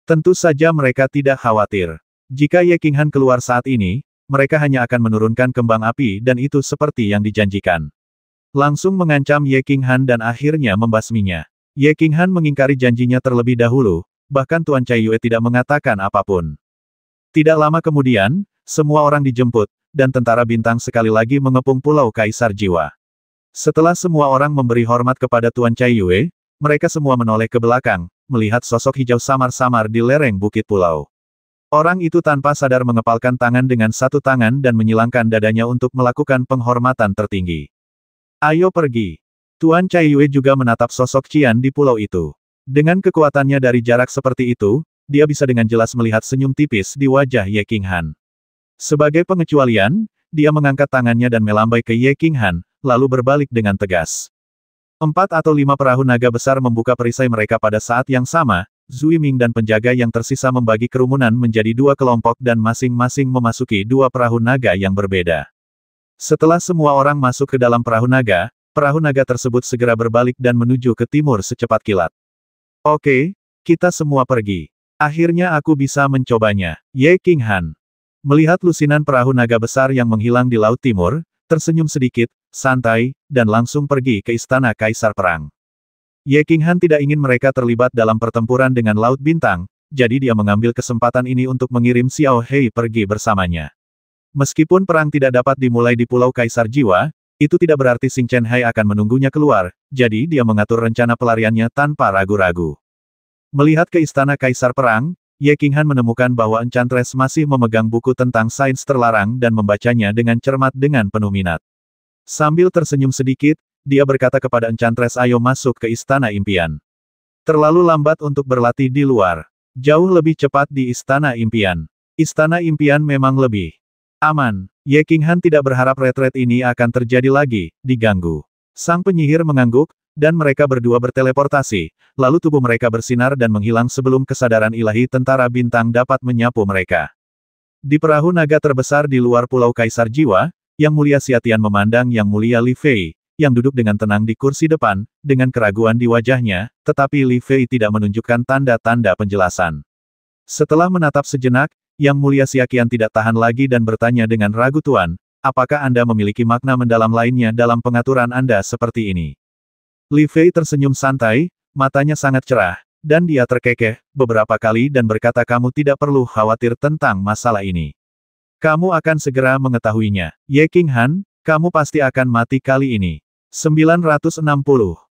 Tentu saja mereka tidak khawatir. Jika Ye Han keluar saat ini, mereka hanya akan menurunkan kembang api dan itu seperti yang dijanjikan. Langsung mengancam Ye Han dan akhirnya membasminya. Ye Han mengingkari janjinya terlebih dahulu, bahkan Tuan Chai Yue tidak mengatakan apapun. Tidak lama kemudian, semua orang dijemput, dan tentara bintang sekali lagi mengepung pulau Kaisar Jiwa. Setelah semua orang memberi hormat kepada Tuan Chai Yue, mereka semua menoleh ke belakang, melihat sosok hijau samar-samar di lereng bukit pulau. Orang itu tanpa sadar mengepalkan tangan dengan satu tangan dan menyilangkan dadanya untuk melakukan penghormatan tertinggi. Ayo pergi. Tuan Chai Yue juga menatap sosok Cian di pulau itu. Dengan kekuatannya dari jarak seperti itu, dia bisa dengan jelas melihat senyum tipis di wajah Ye King Han. Sebagai pengecualian, dia mengangkat tangannya dan melambai ke Ye King Han, lalu berbalik dengan tegas. Empat atau lima perahu naga besar membuka perisai mereka pada saat yang sama, Zui Ming dan penjaga yang tersisa membagi kerumunan menjadi dua kelompok dan masing-masing memasuki dua perahu naga yang berbeda. Setelah semua orang masuk ke dalam perahu naga, perahu naga tersebut segera berbalik dan menuju ke timur secepat kilat. Oke, kita semua pergi. Akhirnya aku bisa mencobanya. Ye King Han. Melihat lusinan perahu naga besar yang menghilang di Laut Timur, tersenyum sedikit, santai, dan langsung pergi ke istana Kaisar Perang. Ye Qinghan tidak ingin mereka terlibat dalam pertempuran dengan Laut Bintang, jadi dia mengambil kesempatan ini untuk mengirim Xiao Hei pergi bersamanya. Meskipun perang tidak dapat dimulai di Pulau Kaisar Jiwa, itu tidak berarti Xing Chen Hai akan menunggunya keluar, jadi dia mengatur rencana pelariannya tanpa ragu-ragu. Melihat ke istana Kaisar Perang, Ye Qinghan menemukan bahwa Enchantress masih memegang buku tentang sains terlarang dan membacanya dengan cermat dengan penuh minat. Sambil tersenyum sedikit, dia berkata kepada Enchantress ayo masuk ke Istana Impian. Terlalu lambat untuk berlatih di luar. Jauh lebih cepat di Istana Impian. Istana Impian memang lebih aman. Ye Qinghan tidak berharap retret ini akan terjadi lagi, diganggu. Sang penyihir mengangguk, dan mereka berdua berteleportasi, lalu tubuh mereka bersinar dan menghilang sebelum kesadaran ilahi tentara bintang dapat menyapu mereka. Di perahu naga terbesar di luar Pulau Kaisar Jiwa, Yang Mulia Siatian memandang Yang Mulia Li Fei, yang duduk dengan tenang di kursi depan, dengan keraguan di wajahnya, tetapi Li Fei tidak menunjukkan tanda-tanda penjelasan. Setelah menatap sejenak, Yang Mulia Siakian tidak tahan lagi dan bertanya dengan ragu Tuan, apakah Anda memiliki makna mendalam lainnya dalam pengaturan Anda seperti ini? Li Fei tersenyum santai, matanya sangat cerah, dan dia terkekeh beberapa kali dan berkata kamu tidak perlu khawatir tentang masalah ini. Kamu akan segera mengetahuinya. Ye King kamu pasti akan mati kali ini. 960